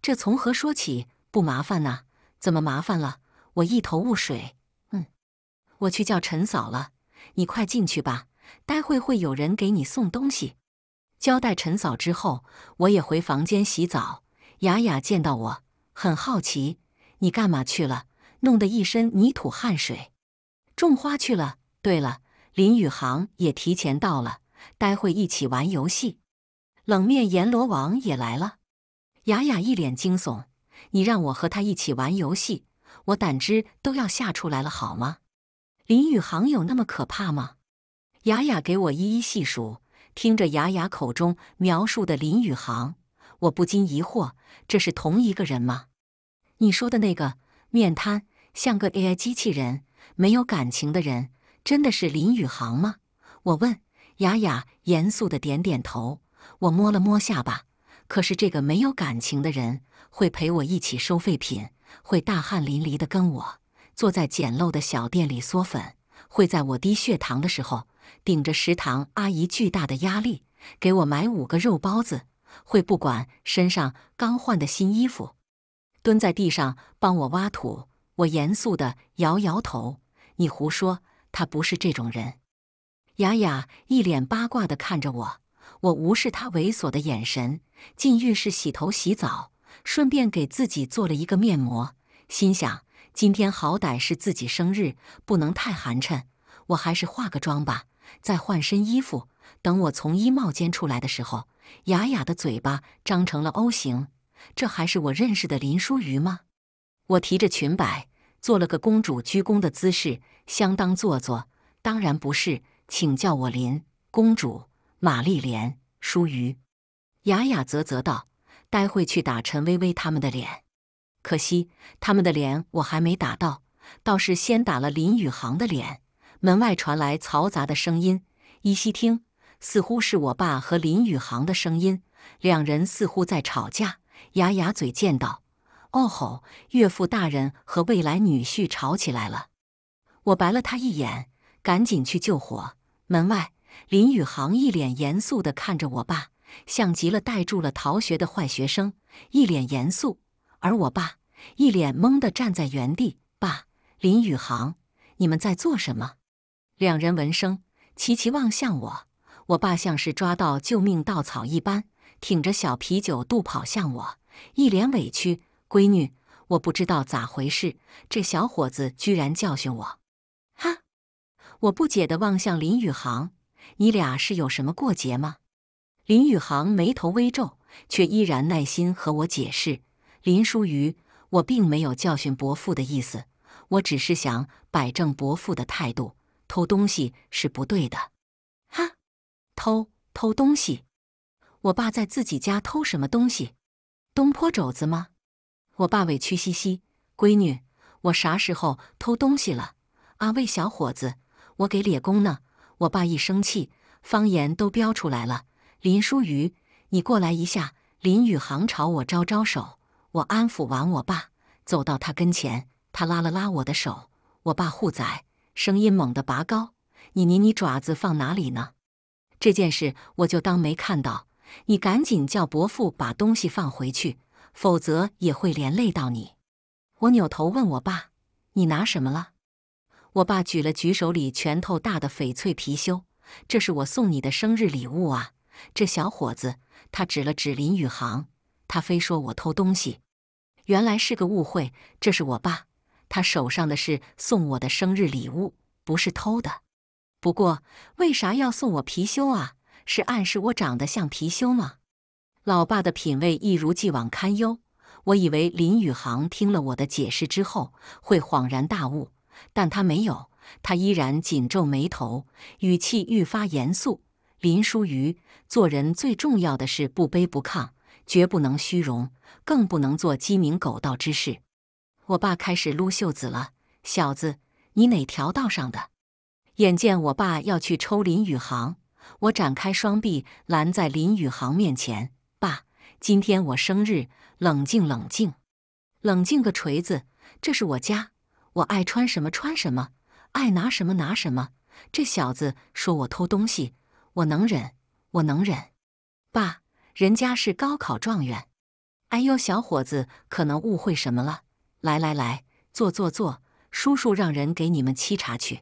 这从何说起？不麻烦呐？怎么麻烦了？我一头雾水。嗯，我去叫陈嫂了，你快进去吧。待会会有人给你送东西。”交代陈嫂之后，我也回房间洗澡。雅雅见到我，很好奇。你干嘛去了？弄得一身泥土汗水，种花去了。对了，林宇航也提前到了，待会一起玩游戏。冷面阎罗王也来了。雅雅一脸惊悚：“你让我和他一起玩游戏，我胆汁都要吓出来了，好吗？”林宇航有那么可怕吗？雅雅给我一一细数，听着雅雅口中描述的林宇航，我不禁疑惑：这是同一个人吗？你说的那个面瘫、像个 AI 机器人、没有感情的人，真的是林宇航吗？我问雅雅，严肃的点点头。我摸了摸下巴，可是这个没有感情的人会陪我一起收废品，会大汗淋漓的跟我坐在简陋的小店里嗦粉，会在我低血糖的时候顶着食堂阿姨巨大的压力给我买五个肉包子，会不管身上刚换的新衣服。蹲在地上帮我挖土，我严肃地摇摇头：“你胡说，他不是这种人。”雅雅一脸八卦地看着我，我无视他猥琐的眼神，进浴室洗头洗澡，顺便给自己做了一个面膜，心想今天好歹是自己生日，不能太寒碜，我还是化个妆吧，再换身衣服。等我从衣帽间出来的时候，雅雅的嘴巴张成了 O 型。这还是我认识的林淑瑜吗？我提着裙摆，做了个公主鞠躬的姿势，相当做作。当然不是，请叫我林公主玛丽莲淑瑜。雅雅啧啧道：“待会去打陈薇薇他们的脸。”可惜他们的脸我还没打到，倒是先打了林宇航的脸。门外传来嘈杂的声音，依稀听似乎是我爸和林宇航的声音，两人似乎在吵架。牙牙嘴见到，哦吼！岳父大人和未来女婿吵起来了。我白了他一眼，赶紧去救火。门外，林宇航一脸严肃地看着我爸，像极了带住了逃学的坏学生，一脸严肃。而我爸一脸懵的站在原地。爸，林宇航，你们在做什么？两人闻声齐齐望向我，我爸像是抓到救命稻草一般。挺着小啤酒肚跑向我，一脸委屈。闺女，我不知道咋回事，这小伙子居然教训我！哈！我不解地望向林宇航：“你俩是有什么过节吗？”林宇航眉头微皱，却依然耐心和我解释：“林淑瑜，我并没有教训伯父的意思，我只是想摆正伯父的态度。偷东西是不对的。”哈！偷偷东西。我爸在自己家偷什么东西？东坡肘子吗？我爸委屈兮兮：“闺女，我啥时候偷东西了？”啊，喂，小伙子，我给列工呢。我爸一生气，方言都飙出来了：“林书瑜，你过来一下。”林宇航朝我招招手，我安抚完我爸，走到他跟前，他拉了拉我的手。我爸护崽，声音猛地拔高：“你你你，爪子放哪里呢？”这件事我就当没看到。你赶紧叫伯父把东西放回去，否则也会连累到你。我扭头问我爸：“你拿什么了？”我爸举了举手里拳头大的翡翠貔貅，“这是我送你的生日礼物啊。”这小伙子，他指了指林宇航，他非说我偷东西，原来是个误会。这是我爸，他手上的是送我的生日礼物，不是偷的。不过，为啥要送我貔貅啊？是暗示我长得像貔貅吗？老爸的品味一如既往堪忧。我以为林宇航听了我的解释之后会恍然大悟，但他没有，他依然紧皱眉头，语气愈发严肃。林书瑜，做人最重要的是不卑不亢，绝不能虚荣，更不能做鸡鸣狗盗之事。我爸开始撸袖子了，小子，你哪条道上的？眼见我爸要去抽林宇航。我展开双臂拦在林宇航面前，爸，今天我生日，冷静，冷静，冷静个锤子！这是我家，我爱穿什么穿什么，爱拿什么拿什么。这小子说我偷东西，我能忍，我能忍。爸，人家是高考状元。哎呦，小伙子可能误会什么了。来来来，坐坐坐，叔叔让人给你们沏茶去。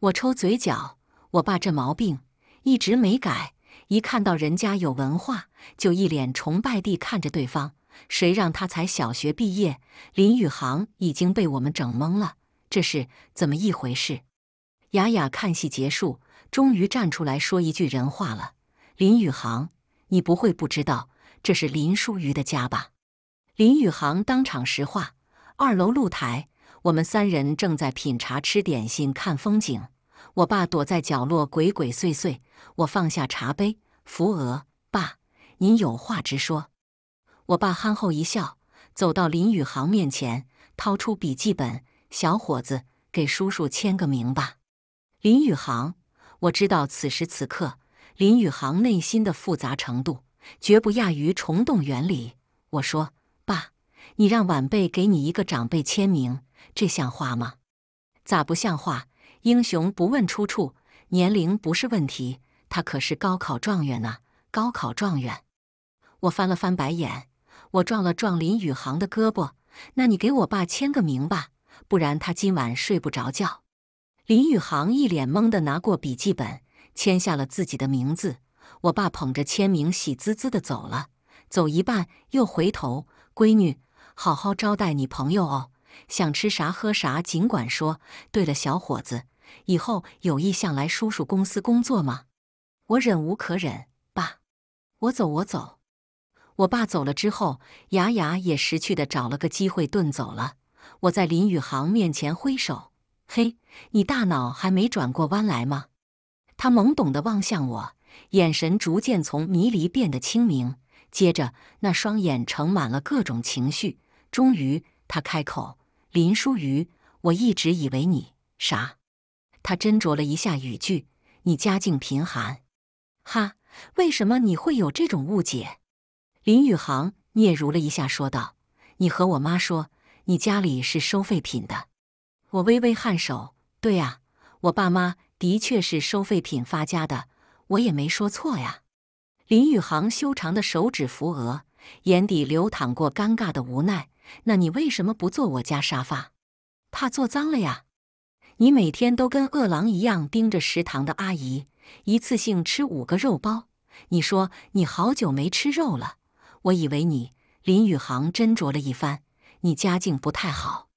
我抽嘴角，我爸这毛病。一直没改，一看到人家有文化，就一脸崇拜地看着对方。谁让他才小学毕业？林宇航已经被我们整懵了，这是怎么一回事？雅雅看戏结束，终于站出来说一句人话了：“林宇航，你不会不知道这是林淑瑜的家吧？”林宇航当场石化。二楼露台，我们三人正在品茶、吃点心、看风景。我爸躲在角落，鬼鬼祟祟。我放下茶杯，扶额：“爸，您有话直说。”我爸憨厚一笑，走到林宇航面前，掏出笔记本：“小伙子，给叔叔签个名吧。”林宇航，我知道此时此刻林宇航内心的复杂程度，绝不亚于虫洞原理。我说：“爸，你让晚辈给你一个长辈签名，这像话吗？咋不像话？”英雄不问出处，年龄不是问题。他可是高考状元呢！高考状元，我翻了翻白眼，我撞了撞林宇航的胳膊。那你给我爸签个名吧，不然他今晚睡不着觉。林宇航一脸懵的拿过笔记本，签下了自己的名字。我爸捧着签名，喜滋滋的走了。走一半又回头：“闺女，好好招待你朋友哦，想吃啥喝啥，尽管说。对了，小伙子。”以后有意向来叔叔公司工作吗？我忍无可忍，爸，我走，我走。我爸走了之后，雅雅也识趣的找了个机会遁走了。我在林宇航面前挥手，嘿，你大脑还没转过弯来吗？他懵懂的望向我，眼神逐渐从迷离变得清明，接着那双眼盛满了各种情绪。终于，他开口：“林淑瑜，我一直以为你啥？”他斟酌了一下语句：“你家境贫寒，哈，为什么你会有这种误解？”林宇航嗫嚅了一下，说道：“你和我妈说，你家里是收废品的。”我微微颔首：“对啊，我爸妈的确是收废品发家的，我也没说错呀。”林宇航修长的手指扶额，眼底流淌过尴尬的无奈。“那你为什么不坐我家沙发？怕坐脏了呀？”你每天都跟饿狼一样盯着食堂的阿姨，一次性吃五个肉包。你说你好久没吃肉了，我以为你。林宇航斟酌了一番，你家境不太好。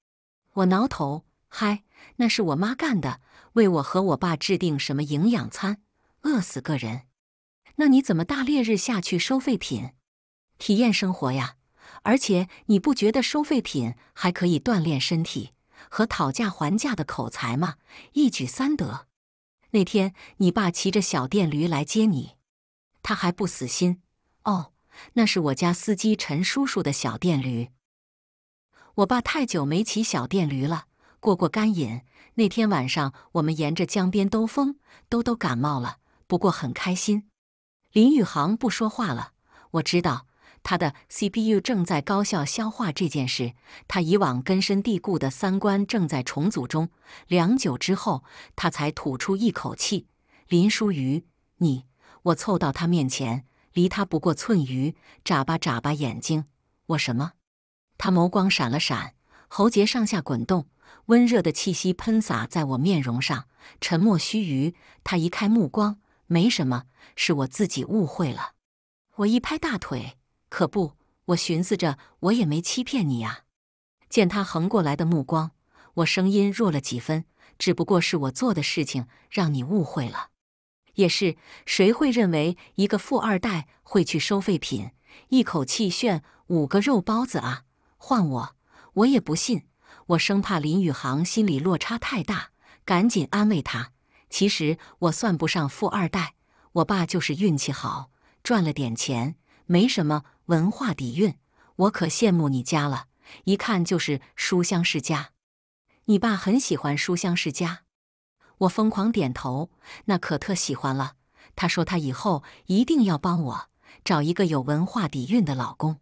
我挠头，嗨，那是我妈干的，为我和我爸制定什么营养餐，饿死个人。那你怎么大烈日下去收废品，体验生活呀？而且你不觉得收废品还可以锻炼身体？和讨价还价的口才嘛，一举三得。那天你爸骑着小电驴来接你，他还不死心。哦，那是我家司机陈叔叔的小电驴。我爸太久没骑小电驴了，过过干瘾。那天晚上我们沿着江边兜风，兜兜感冒了，不过很开心。林宇航不说话了，我知道。他的 CPU 正在高效消化这件事，他以往根深蒂固的三观正在重组中。良久之后，他才吐出一口气：“林殊瑜，你……我凑到他面前，离他不过寸余，眨巴眨巴眼睛。我什么？他眸光闪了闪，喉结上下滚动，温热的气息喷洒在我面容上。沉默须臾，他移开目光，没什么，是我自己误会了。我一拍大腿。可不，我寻思着，我也没欺骗你呀。见他横过来的目光，我声音弱了几分。只不过是我做的事情让你误会了。也是，谁会认为一个富二代会去收废品，一口气炫五个肉包子啊？换我，我也不信。我生怕林宇航心理落差太大，赶紧安慰他。其实我算不上富二代，我爸就是运气好，赚了点钱，没什么。文化底蕴，我可羡慕你家了，一看就是书香世家。你爸很喜欢书香世家，我疯狂点头，那可特喜欢了。他说他以后一定要帮我找一个有文化底蕴的老公，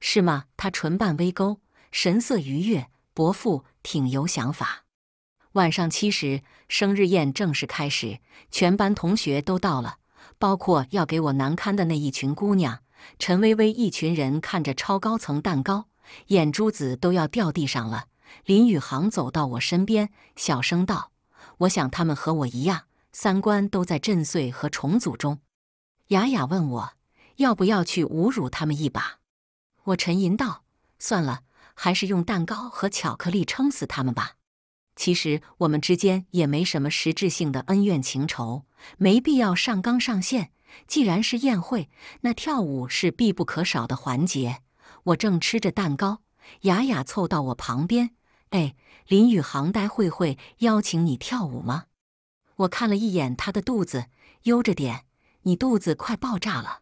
是吗？他唇瓣微勾，神色愉悦，伯父挺有想法。晚上七时，生日宴正式开始，全班同学都到了，包括要给我难堪的那一群姑娘。陈薇薇一群人看着超高层蛋糕，眼珠子都要掉地上了。林宇航走到我身边，小声道：“我想他们和我一样，三观都在震碎和重组中。”雅雅问我要不要去侮辱他们一把。我沉吟道：“算了，还是用蛋糕和巧克力撑死他们吧。其实我们之间也没什么实质性的恩怨情仇，没必要上纲上线。”既然是宴会，那跳舞是必不可少的环节。我正吃着蛋糕，雅雅凑到我旁边：“哎，林宇航待会会邀请你跳舞吗？”我看了一眼他的肚子，悠着点，你肚子快爆炸了。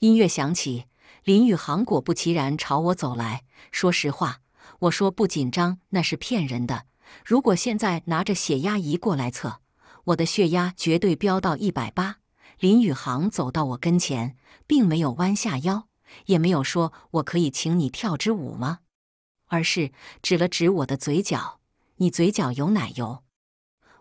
音乐响起，林宇航果不其然朝我走来。说实话，我说不紧张那是骗人的。如果现在拿着血压仪过来测，我的血压绝对飙到一百八。林宇航走到我跟前，并没有弯下腰，也没有说“我可以请你跳支舞吗”，而是指了指我的嘴角：“你嘴角有奶油。”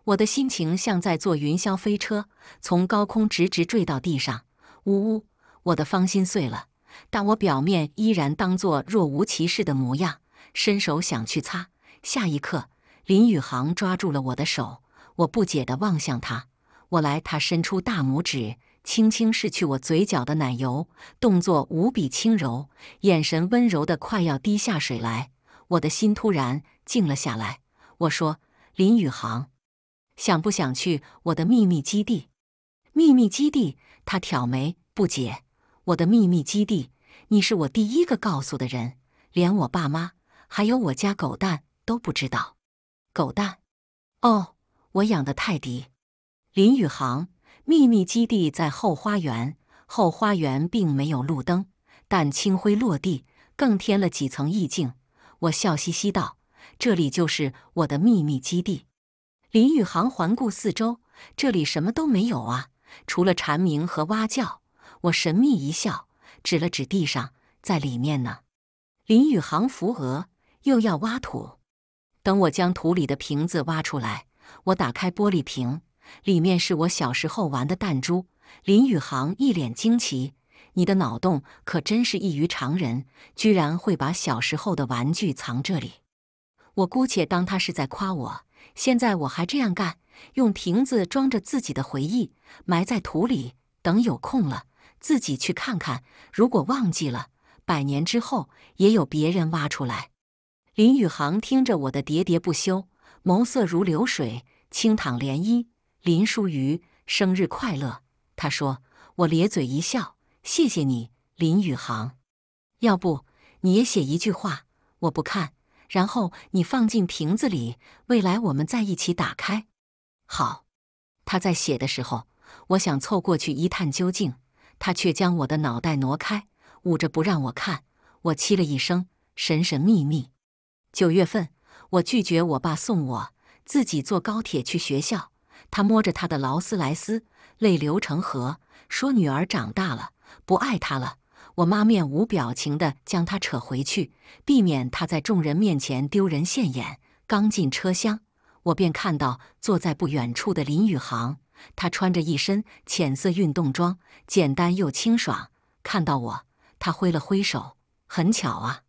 我的心情像在坐云霄飞车，从高空直直坠到地上，呜呜，我的芳心碎了，但我表面依然当作若无其事的模样，伸手想去擦。下一刻，林宇航抓住了我的手，我不解地望向他。我来，他伸出大拇指，轻轻拭去我嘴角的奶油，动作无比轻柔，眼神温柔的快要滴下水来。我的心突然静了下来。我说：“林宇航，想不想去我的秘密基地？”秘密基地？他挑眉不解。我的秘密基地，你是我第一个告诉的人，连我爸妈还有我家狗蛋都不知道。狗蛋？哦，我养的泰迪。林宇航，秘密基地在后花园。后花园并没有路灯，但清辉落地，更添了几层意境。我笑嘻嘻道：“这里就是我的秘密基地。”林宇航环顾四周，这里什么都没有啊，除了蝉鸣和蛙叫。我神秘一笑，指了指地上，在里面呢。林宇航扶额，又要挖土。等我将土里的瓶子挖出来，我打开玻璃瓶。里面是我小时候玩的弹珠。林宇航一脸惊奇：“你的脑洞可真是异于常人，居然会把小时候的玩具藏这里。”我姑且当他是在夸我。现在我还这样干，用瓶子装着自己的回忆，埋在土里，等有空了自己去看看。如果忘记了，百年之后也有别人挖出来。林宇航听着我的喋喋不休，眸色如流水，轻淌涟漪。林书瑜生日快乐！他说，我咧嘴一笑，谢谢你，林宇航。要不你也写一句话，我不看，然后你放进瓶子里，未来我们在一起打开。好，他在写的时候，我想凑过去一探究竟，他却将我的脑袋挪开，捂着不让我看。我凄了一声，神神秘秘。九月份，我拒绝我爸送我，自己坐高铁去学校。他摸着他的劳斯莱斯，泪流成河，说：“女儿长大了，不爱他了。”我妈面无表情地将他扯回去，避免他在众人面前丢人现眼。刚进车厢，我便看到坐在不远处的林宇航，他穿着一身浅色运动装，简单又清爽。看到我，他挥了挥手。很巧啊！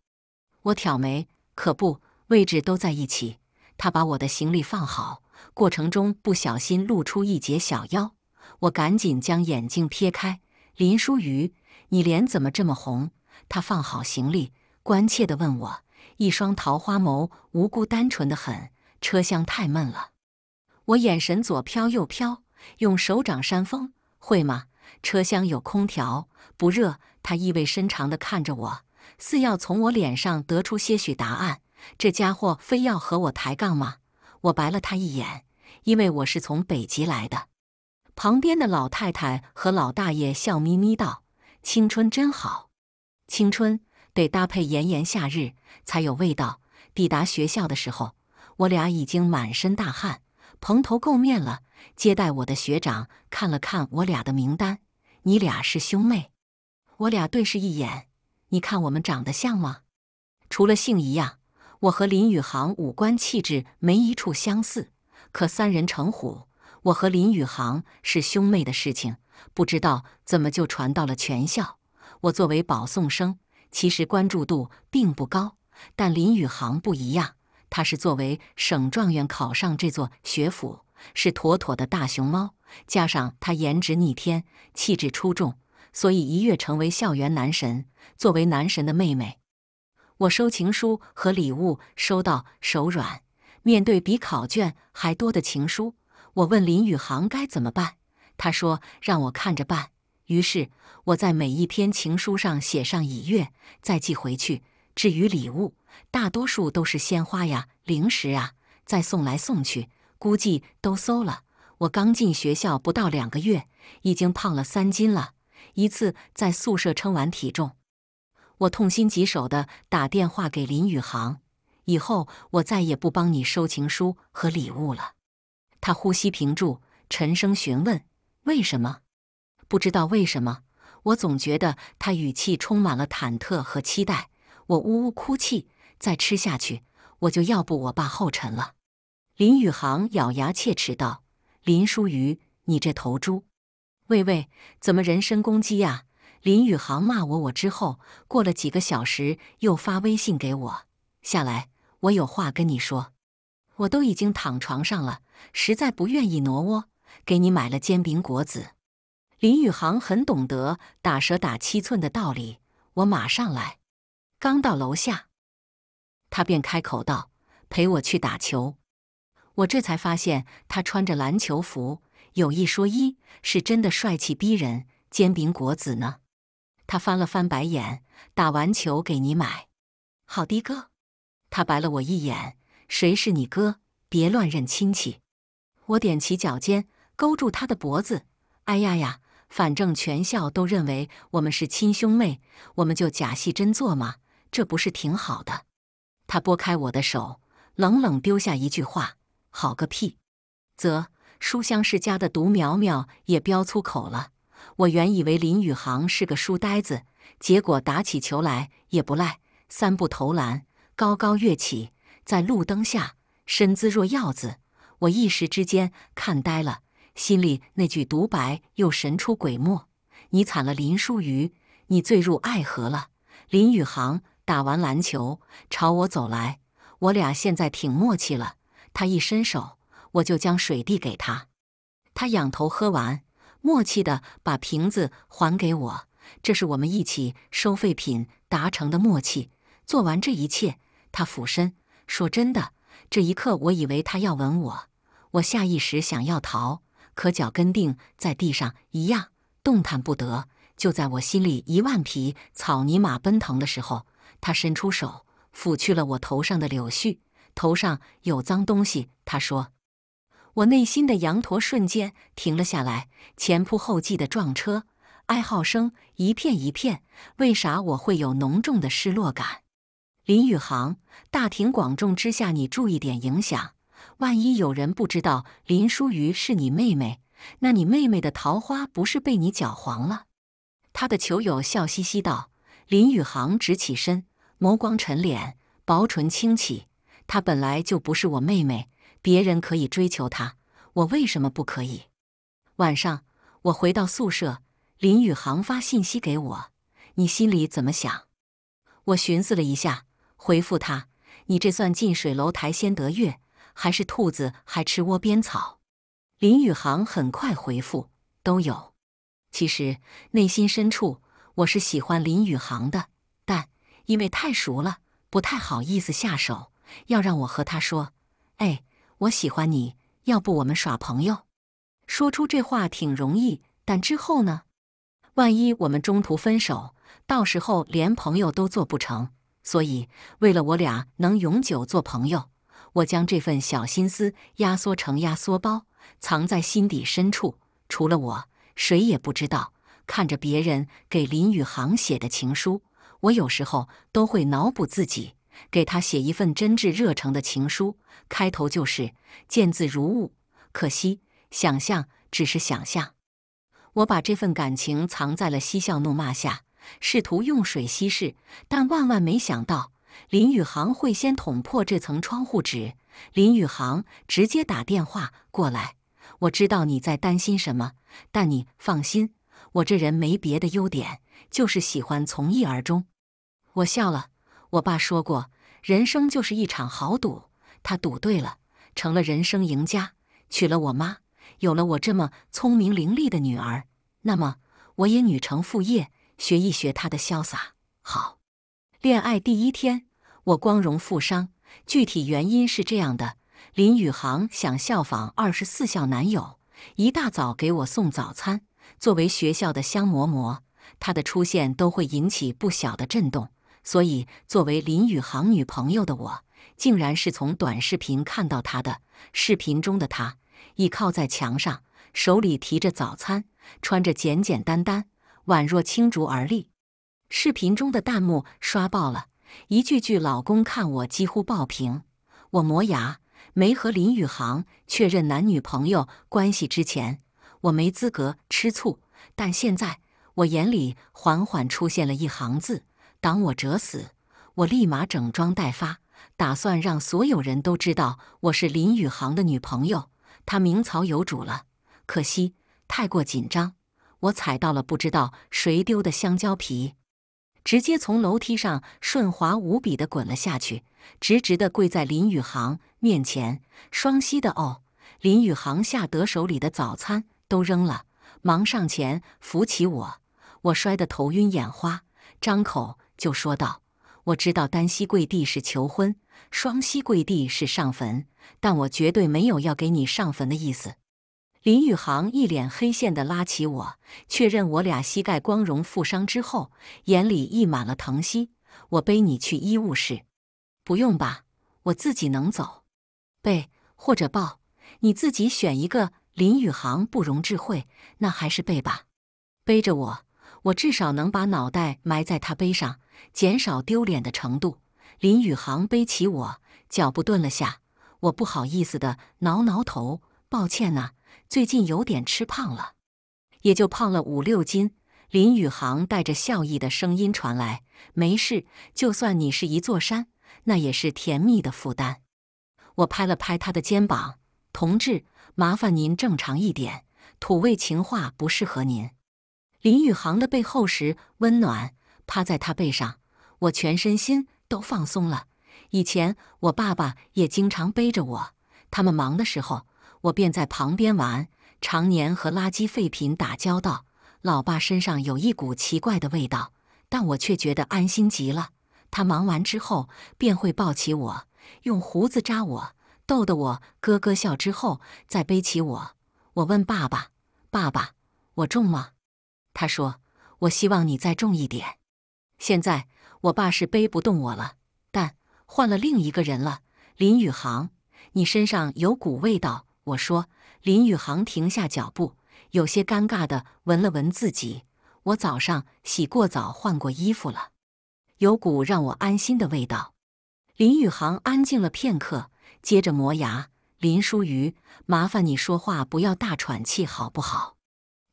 我挑眉，可不，位置都在一起。他把我的行李放好。过程中不小心露出一截小腰，我赶紧将眼睛撇开。林书瑜，你脸怎么这么红？他放好行李，关切地问我，一双桃花眸无辜单纯得很。车厢太闷了，我眼神左飘右飘，用手掌扇风，会吗？车厢有空调，不热。他意味深长地看着我，似要从我脸上得出些许答案。这家伙非要和我抬杠吗？我白了他一眼，因为我是从北极来的。旁边的老太太和老大爷笑眯眯道：“青春真好，青春得搭配炎炎夏日才有味道。”抵达学校的时候，我俩已经满身大汗、蓬头垢面了。接待我的学长看了看我俩的名单：“你俩是兄妹。”我俩对视一眼：“你看我们长得像吗？除了姓一样。”我和林宇航五官气质没一处相似，可三人成虎，我和林宇航是兄妹的事情，不知道怎么就传到了全校。我作为保送生，其实关注度并不高，但林宇航不一样，他是作为省状元考上这座学府，是妥妥的大熊猫，加上他颜值逆天，气质出众，所以一跃成为校园男神。作为男神的妹妹。我收情书和礼物，收到手软。面对比考卷还多的情书，我问林宇航该怎么办。他说让我看着办。于是我在每一篇情书上写上已阅，再寄回去。至于礼物，大多数都是鲜花呀、零食啊，再送来送去，估计都馊了。我刚进学校不到两个月，已经胖了三斤了。一次在宿舍称完体重。我痛心疾首地打电话给林宇航，以后我再也不帮你收情书和礼物了。他呼吸屏住，沉声询问：“为什么？”不知道为什么，我总觉得他语气充满了忐忑和期待。我呜呜哭泣，再吃下去我就要步我爸后尘了。林宇航咬牙切齿道：“林淑瑜，你这头猪！喂喂，怎么人身攻击呀？”林宇航骂我，我之后过了几个小时又发微信给我下来，我有话跟你说。我都已经躺床上了，实在不愿意挪窝，给你买了煎饼果子。林宇航很懂得打蛇打七寸的道理，我马上来。刚到楼下，他便开口道：“陪我去打球。”我这才发现他穿着篮球服，有一说一，是真的帅气逼人。煎饼果子呢？他翻了翻白眼，打完球给你买。好的哥，他白了我一眼，谁是你哥？别乱认亲戚。我踮起脚尖，勾住他的脖子。哎呀呀，反正全校都认为我们是亲兄妹，我们就假戏真做嘛，这不是挺好的？他拨开我的手，冷冷丢下一句话：好个屁！啧，书香世家的独苗苗也飙粗口了。我原以为林宇航是个书呆子，结果打起球来也不赖。三步投篮，高高跃起，在路灯下，身姿若鹞子。我一时之间看呆了，心里那句独白又神出鬼没：你惨了，林书瑜，你坠入爱河了。林宇航打完篮球朝我走来，我俩现在挺默契了。他一伸手，我就将水递给他，他仰头喝完。默契地把瓶子还给我，这是我们一起收废品达成的默契。做完这一切，他俯身说：“真的，这一刻我以为他要吻我，我下意识想要逃，可脚跟定在地上一样动弹不得。就在我心里一万匹草泥马奔腾的时候，他伸出手抚去了我头上的柳絮，头上有脏东西。”他说。我内心的羊驼瞬间停了下来，前仆后继的撞车，哀嚎声一片一片。为啥我会有浓重的失落感？林宇航，大庭广众之下，你注意点影响，万一有人不知道林淑瑜是你妹妹，那你妹妹的桃花不是被你搅黄了？他的球友笑嘻嘻道。林宇航直起身，眸光沉敛，薄唇轻启：“她本来就不是我妹妹。”别人可以追求他，我为什么不可以？晚上我回到宿舍，林宇航发信息给我：“你心里怎么想？”我寻思了一下，回复他：“你这算近水楼台先得月，还是兔子还吃窝边草？”林宇航很快回复：“都有。”其实内心深处，我是喜欢林宇航的，但因为太熟了，不太好意思下手。要让我和他说：“哎。”我喜欢你，要不我们耍朋友？说出这话挺容易，但之后呢？万一我们中途分手，到时候连朋友都做不成。所以，为了我俩能永久做朋友，我将这份小心思压缩成压缩包，藏在心底深处，除了我，谁也不知道。看着别人给林宇航写的情书，我有时候都会脑补自己。给他写一份真挚热诚的情书，开头就是“见字如晤”。可惜，想象只是想象。我把这份感情藏在了嬉笑怒骂下，试图用水稀释，但万万没想到，林宇航会先捅破这层窗户纸。林宇航直接打电话过来。我知道你在担心什么，但你放心，我这人没别的优点，就是喜欢从一而终。我笑了。我爸说过，人生就是一场豪赌。他赌对了，成了人生赢家，娶了我妈，有了我这么聪明伶俐的女儿。那么，我也女成副业，学一学他的潇洒。好，恋爱第一天，我光荣负伤。具体原因是这样的：林宇航想效仿二十四孝男友，一大早给我送早餐。作为学校的香馍馍，他的出现都会引起不小的震动。所以，作为林宇航女朋友的我，竟然是从短视频看到他的。视频中的他倚靠在墙上，手里提着早餐，穿着简简单单，宛若青竹而立。视频中的弹幕刷爆了，一句句“老公，看我”几乎爆屏。我磨牙，没和林宇航确认男女朋友关系之前，我没资格吃醋。但现在，我眼里缓缓出现了一行字。挡我者死！我立马整装待发，打算让所有人都知道我是林宇航的女朋友，他名草有主了。可惜太过紧张，我踩到了不知道谁丢的香蕉皮，直接从楼梯上顺滑无比的滚了下去，直直的跪在林宇航面前，双膝的哦！林宇航吓得手里的早餐都扔了，忙上前扶起我。我摔得头晕眼花，张口。就说道：“我知道单膝跪地是求婚，双膝跪地是上坟，但我绝对没有要给你上坟的意思。”林宇航一脸黑线的拉起我，确认我俩膝盖光荣负伤之后，眼里溢满了疼惜。我背你去医务室，不用吧，我自己能走。背或者抱，你自己选一个。林宇航不容置喙，那还是背吧，背着我，我至少能把脑袋埋在他背上。减少丢脸的程度。林宇航背起我，脚步顿了下，我不好意思地挠挠头：“抱歉啊，最近有点吃胖了，也就胖了五六斤。”林宇航带着笑意的声音传来：“没事，就算你是一座山，那也是甜蜜的负担。”我拍了拍他的肩膀：“同志，麻烦您正常一点，土味情话不适合您。”林宇航的背后时温暖。趴在他背上，我全身心都放松了。以前我爸爸也经常背着我，他们忙的时候，我便在旁边玩。常年和垃圾废品打交道，老爸身上有一股奇怪的味道，但我却觉得安心极了。他忙完之后，便会抱起我，用胡子扎我，逗得我咯咯笑。之后再背起我，我问爸爸：“爸爸，我重吗？”他说：“我希望你再重一点。”现在我爸是背不动我了，但换了另一个人了。林宇航，你身上有股味道。我说，林宇航停下脚步，有些尴尬地闻了闻自己。我早上洗过澡，换过衣服了，有股让我安心的味道。林宇航安静了片刻，接着磨牙。林淑瑜，麻烦你说话不要大喘气，好不好？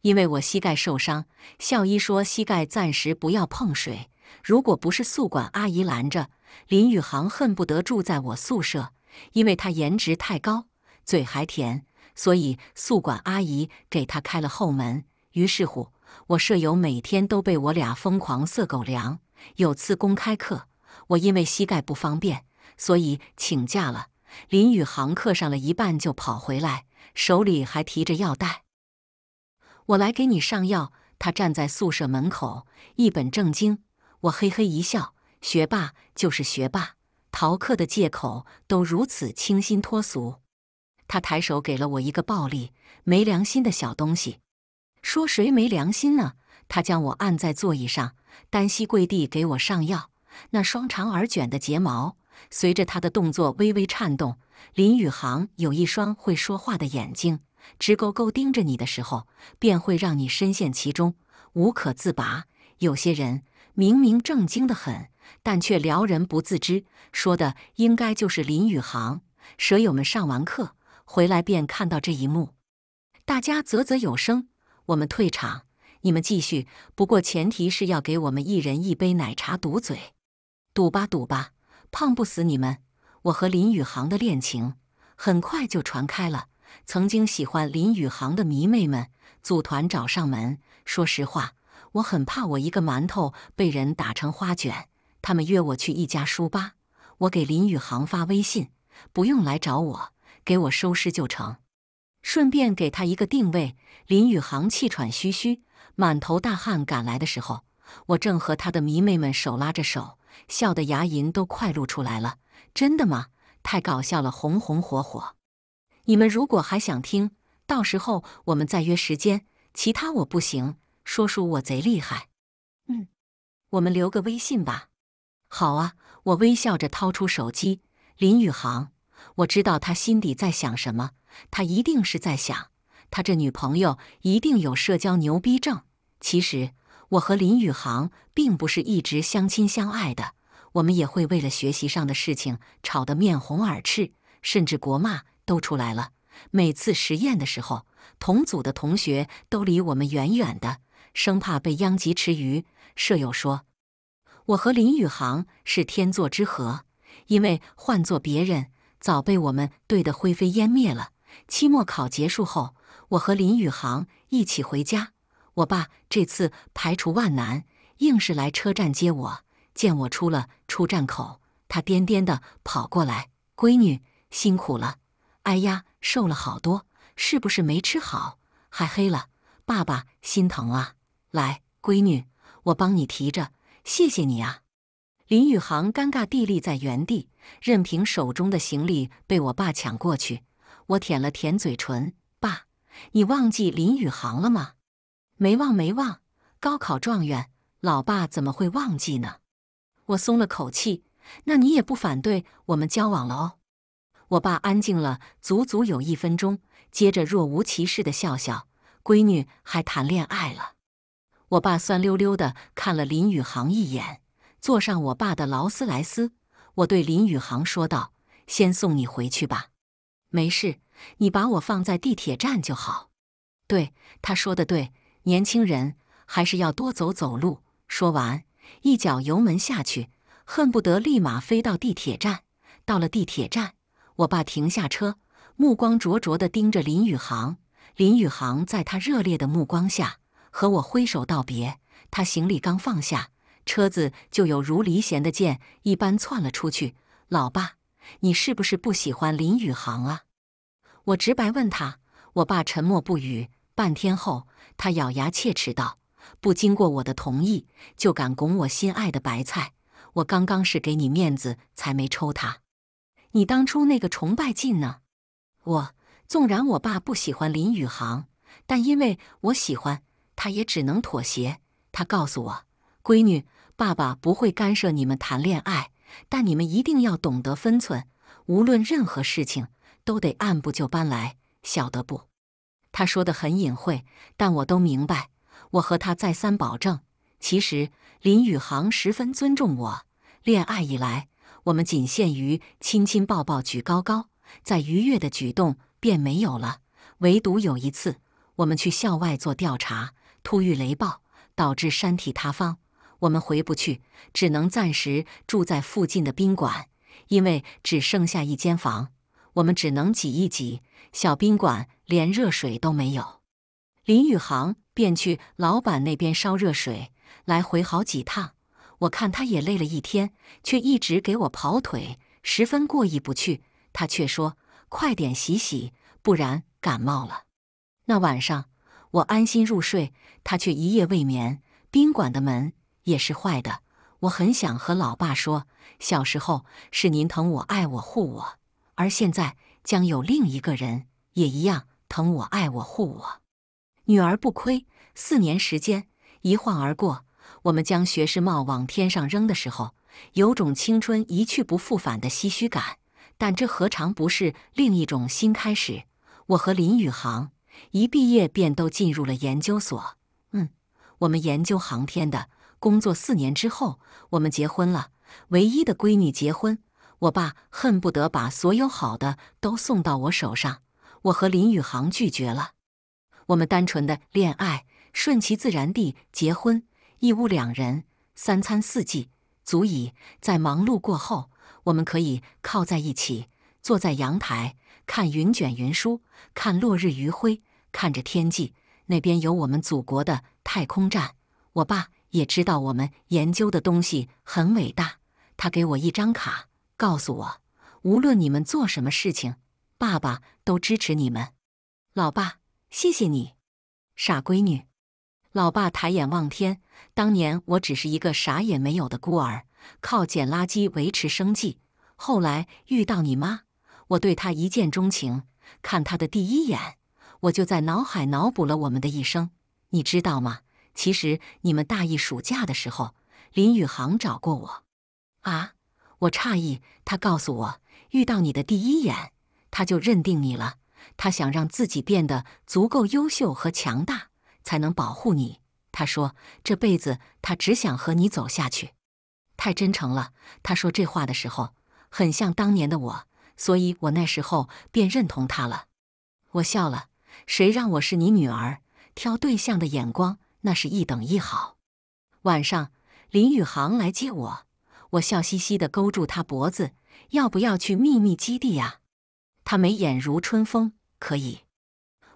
因为我膝盖受伤，校医说膝盖暂时不要碰水。如果不是宿管阿姨拦着，林宇航恨不得住在我宿舍，因为他颜值太高，嘴还甜，所以宿管阿姨给他开了后门。于是乎，我舍友每天都被我俩疯狂塞狗粮。有次公开课，我因为膝盖不方便，所以请假了。林宇航课上了一半就跑回来，手里还提着药袋。我来给你上药。他站在宿舍门口，一本正经。我嘿嘿一笑，学霸就是学霸，逃课的借口都如此清新脱俗。他抬手给了我一个暴力、没良心的小东西。说谁没良心呢？他将我按在座椅上，单膝跪地给我上药。那双长而卷的睫毛随着他的动作微微颤动。林宇航有一双会说话的眼睛，直勾勾盯着你的时候，便会让你深陷其中，无可自拔。有些人。明明正经的很，但却撩人不自知，说的应该就是林宇航。舍友们上完课回来便看到这一幕，大家啧啧有声。我们退场，你们继续。不过前提是要给我们一人一杯奶茶堵嘴，赌吧赌吧，胖不死你们！我和林宇航的恋情很快就传开了，曾经喜欢林宇航的迷妹们组团找上门。说实话。我很怕我一个馒头被人打成花卷。他们约我去一家书吧。我给林宇航发微信，不用来找我，给我收尸就成。顺便给他一个定位。林宇航气喘吁吁、满头大汗赶来的时候，我正和他的迷妹们手拉着手，笑得牙龈都快露出来了。真的吗？太搞笑了，红红火火。你们如果还想听，到时候我们再约时间。其他我不行。说说，我贼厉害。嗯，我们留个微信吧。好啊，我微笑着掏出手机。林宇航，我知道他心底在想什么，他一定是在想，他这女朋友一定有社交牛逼症。其实我和林宇航并不是一直相亲相爱的，我们也会为了学习上的事情吵得面红耳赤，甚至国骂都出来了。每次实验的时候，同组的同学都离我们远远的。生怕被殃及池鱼。舍友说：“我和林宇航是天作之合，因为换做别人，早被我们怼得灰飞烟灭了。”期末考结束后，我和林宇航一起回家。我爸这次排除万难，硬是来车站接我。见我出了出站口，他颠颠的跑过来：“闺女，辛苦了！哎呀，瘦了好多，是不是没吃好？还黑了，爸爸心疼啊。”来，闺女，我帮你提着，谢谢你啊！林宇航尴尬地立在原地，任凭手中的行李被我爸抢过去。我舔了舔嘴唇，爸，你忘记林宇航了吗？没忘，没忘，高考状元，老爸怎么会忘记呢？我松了口气，那你也不反对我们交往了哦？我爸安静了足足有一分钟，接着若无其事的笑笑，闺女还谈恋爱了。我爸酸溜溜的看了林宇航一眼，坐上我爸的劳斯莱斯。我对林宇航说道：“先送你回去吧，没事，你把我放在地铁站就好。”对，他说的对，年轻人还是要多走走路。说完，一脚油门下去，恨不得立马飞到地铁站。到了地铁站，我爸停下车，目光灼灼的盯着林宇航。林宇航在他热烈的目光下。和我挥手道别，他行李刚放下，车子就有如离弦的箭一般窜了出去。老爸，你是不是不喜欢林宇航啊？我直白问他。我爸沉默不语，半天后，他咬牙切齿道：“不经过我的同意，就敢拱我心爱的白菜！我刚刚是给你面子才没抽他。你当初那个崇拜劲呢？”我纵然我爸不喜欢林宇航，但因为我喜欢。他也只能妥协。他告诉我：“闺女，爸爸不会干涉你们谈恋爱，但你们一定要懂得分寸。无论任何事情，都得按部就班来，晓得不？”他说的很隐晦，但我都明白。我和他再三保证。其实，林宇航十分尊重我。恋爱以来，我们仅限于亲亲抱抱举高高，在愉悦的举动便没有了。唯独有一次，我们去校外做调查。突遇雷暴，导致山体塌方，我们回不去，只能暂时住在附近的宾馆，因为只剩下一间房，我们只能挤一挤。小宾馆连热水都没有，林宇航便去老板那边烧热水，来回好几趟。我看他也累了一天，却一直给我跑腿，十分过意不去。他却说：“快点洗洗，不然感冒了。”那晚上。我安心入睡，他却一夜未眠。宾馆的门也是坏的。我很想和老爸说，小时候是您疼我、爱我、护我，而现在将有另一个人也一样疼我、爱我、护我。女儿不亏，四年时间一晃而过。我们将学士帽往天上扔的时候，有种青春一去不复返的唏嘘感。但这何尝不是另一种新开始？我和林宇航。一毕业便都进入了研究所。嗯，我们研究航天的工作四年之后，我们结婚了。唯一的闺女结婚，我爸恨不得把所有好的都送到我手上。我和林宇航拒绝了。我们单纯的恋爱，顺其自然地结婚，一屋两人，三餐四季，足以。在忙碌过后，我们可以靠在一起，坐在阳台看云卷云舒，看落日余晖。看着天际，那边有我们祖国的太空站。我爸也知道我们研究的东西很伟大，他给我一张卡，告诉我，无论你们做什么事情，爸爸都支持你们。老爸，谢谢你，傻闺女。老爸抬眼望天，当年我只是一个啥也没有的孤儿，靠捡垃圾维持生计。后来遇到你妈，我对她一见钟情，看她的第一眼。我就在脑海脑补了我们的一生，你知道吗？其实你们大一暑假的时候，林宇航找过我，啊，我诧异。他告诉我，遇到你的第一眼，他就认定你了。他想让自己变得足够优秀和强大，才能保护你。他说这辈子他只想和你走下去，太真诚了。他说这话的时候，很像当年的我，所以我那时候便认同他了。我笑了。谁让我是你女儿，挑对象的眼光那是一等一好。晚上，林宇航来接我，我笑嘻嘻的勾住他脖子：“要不要去秘密基地呀？”他眉眼如春风，可以。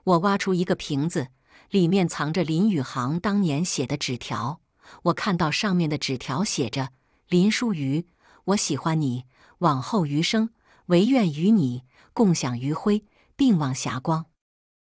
我挖出一个瓶子，里面藏着林宇航当年写的纸条。我看到上面的纸条写着：“林淑瑜，我喜欢你，往后余生，唯愿与你共享余晖，并望霞光。”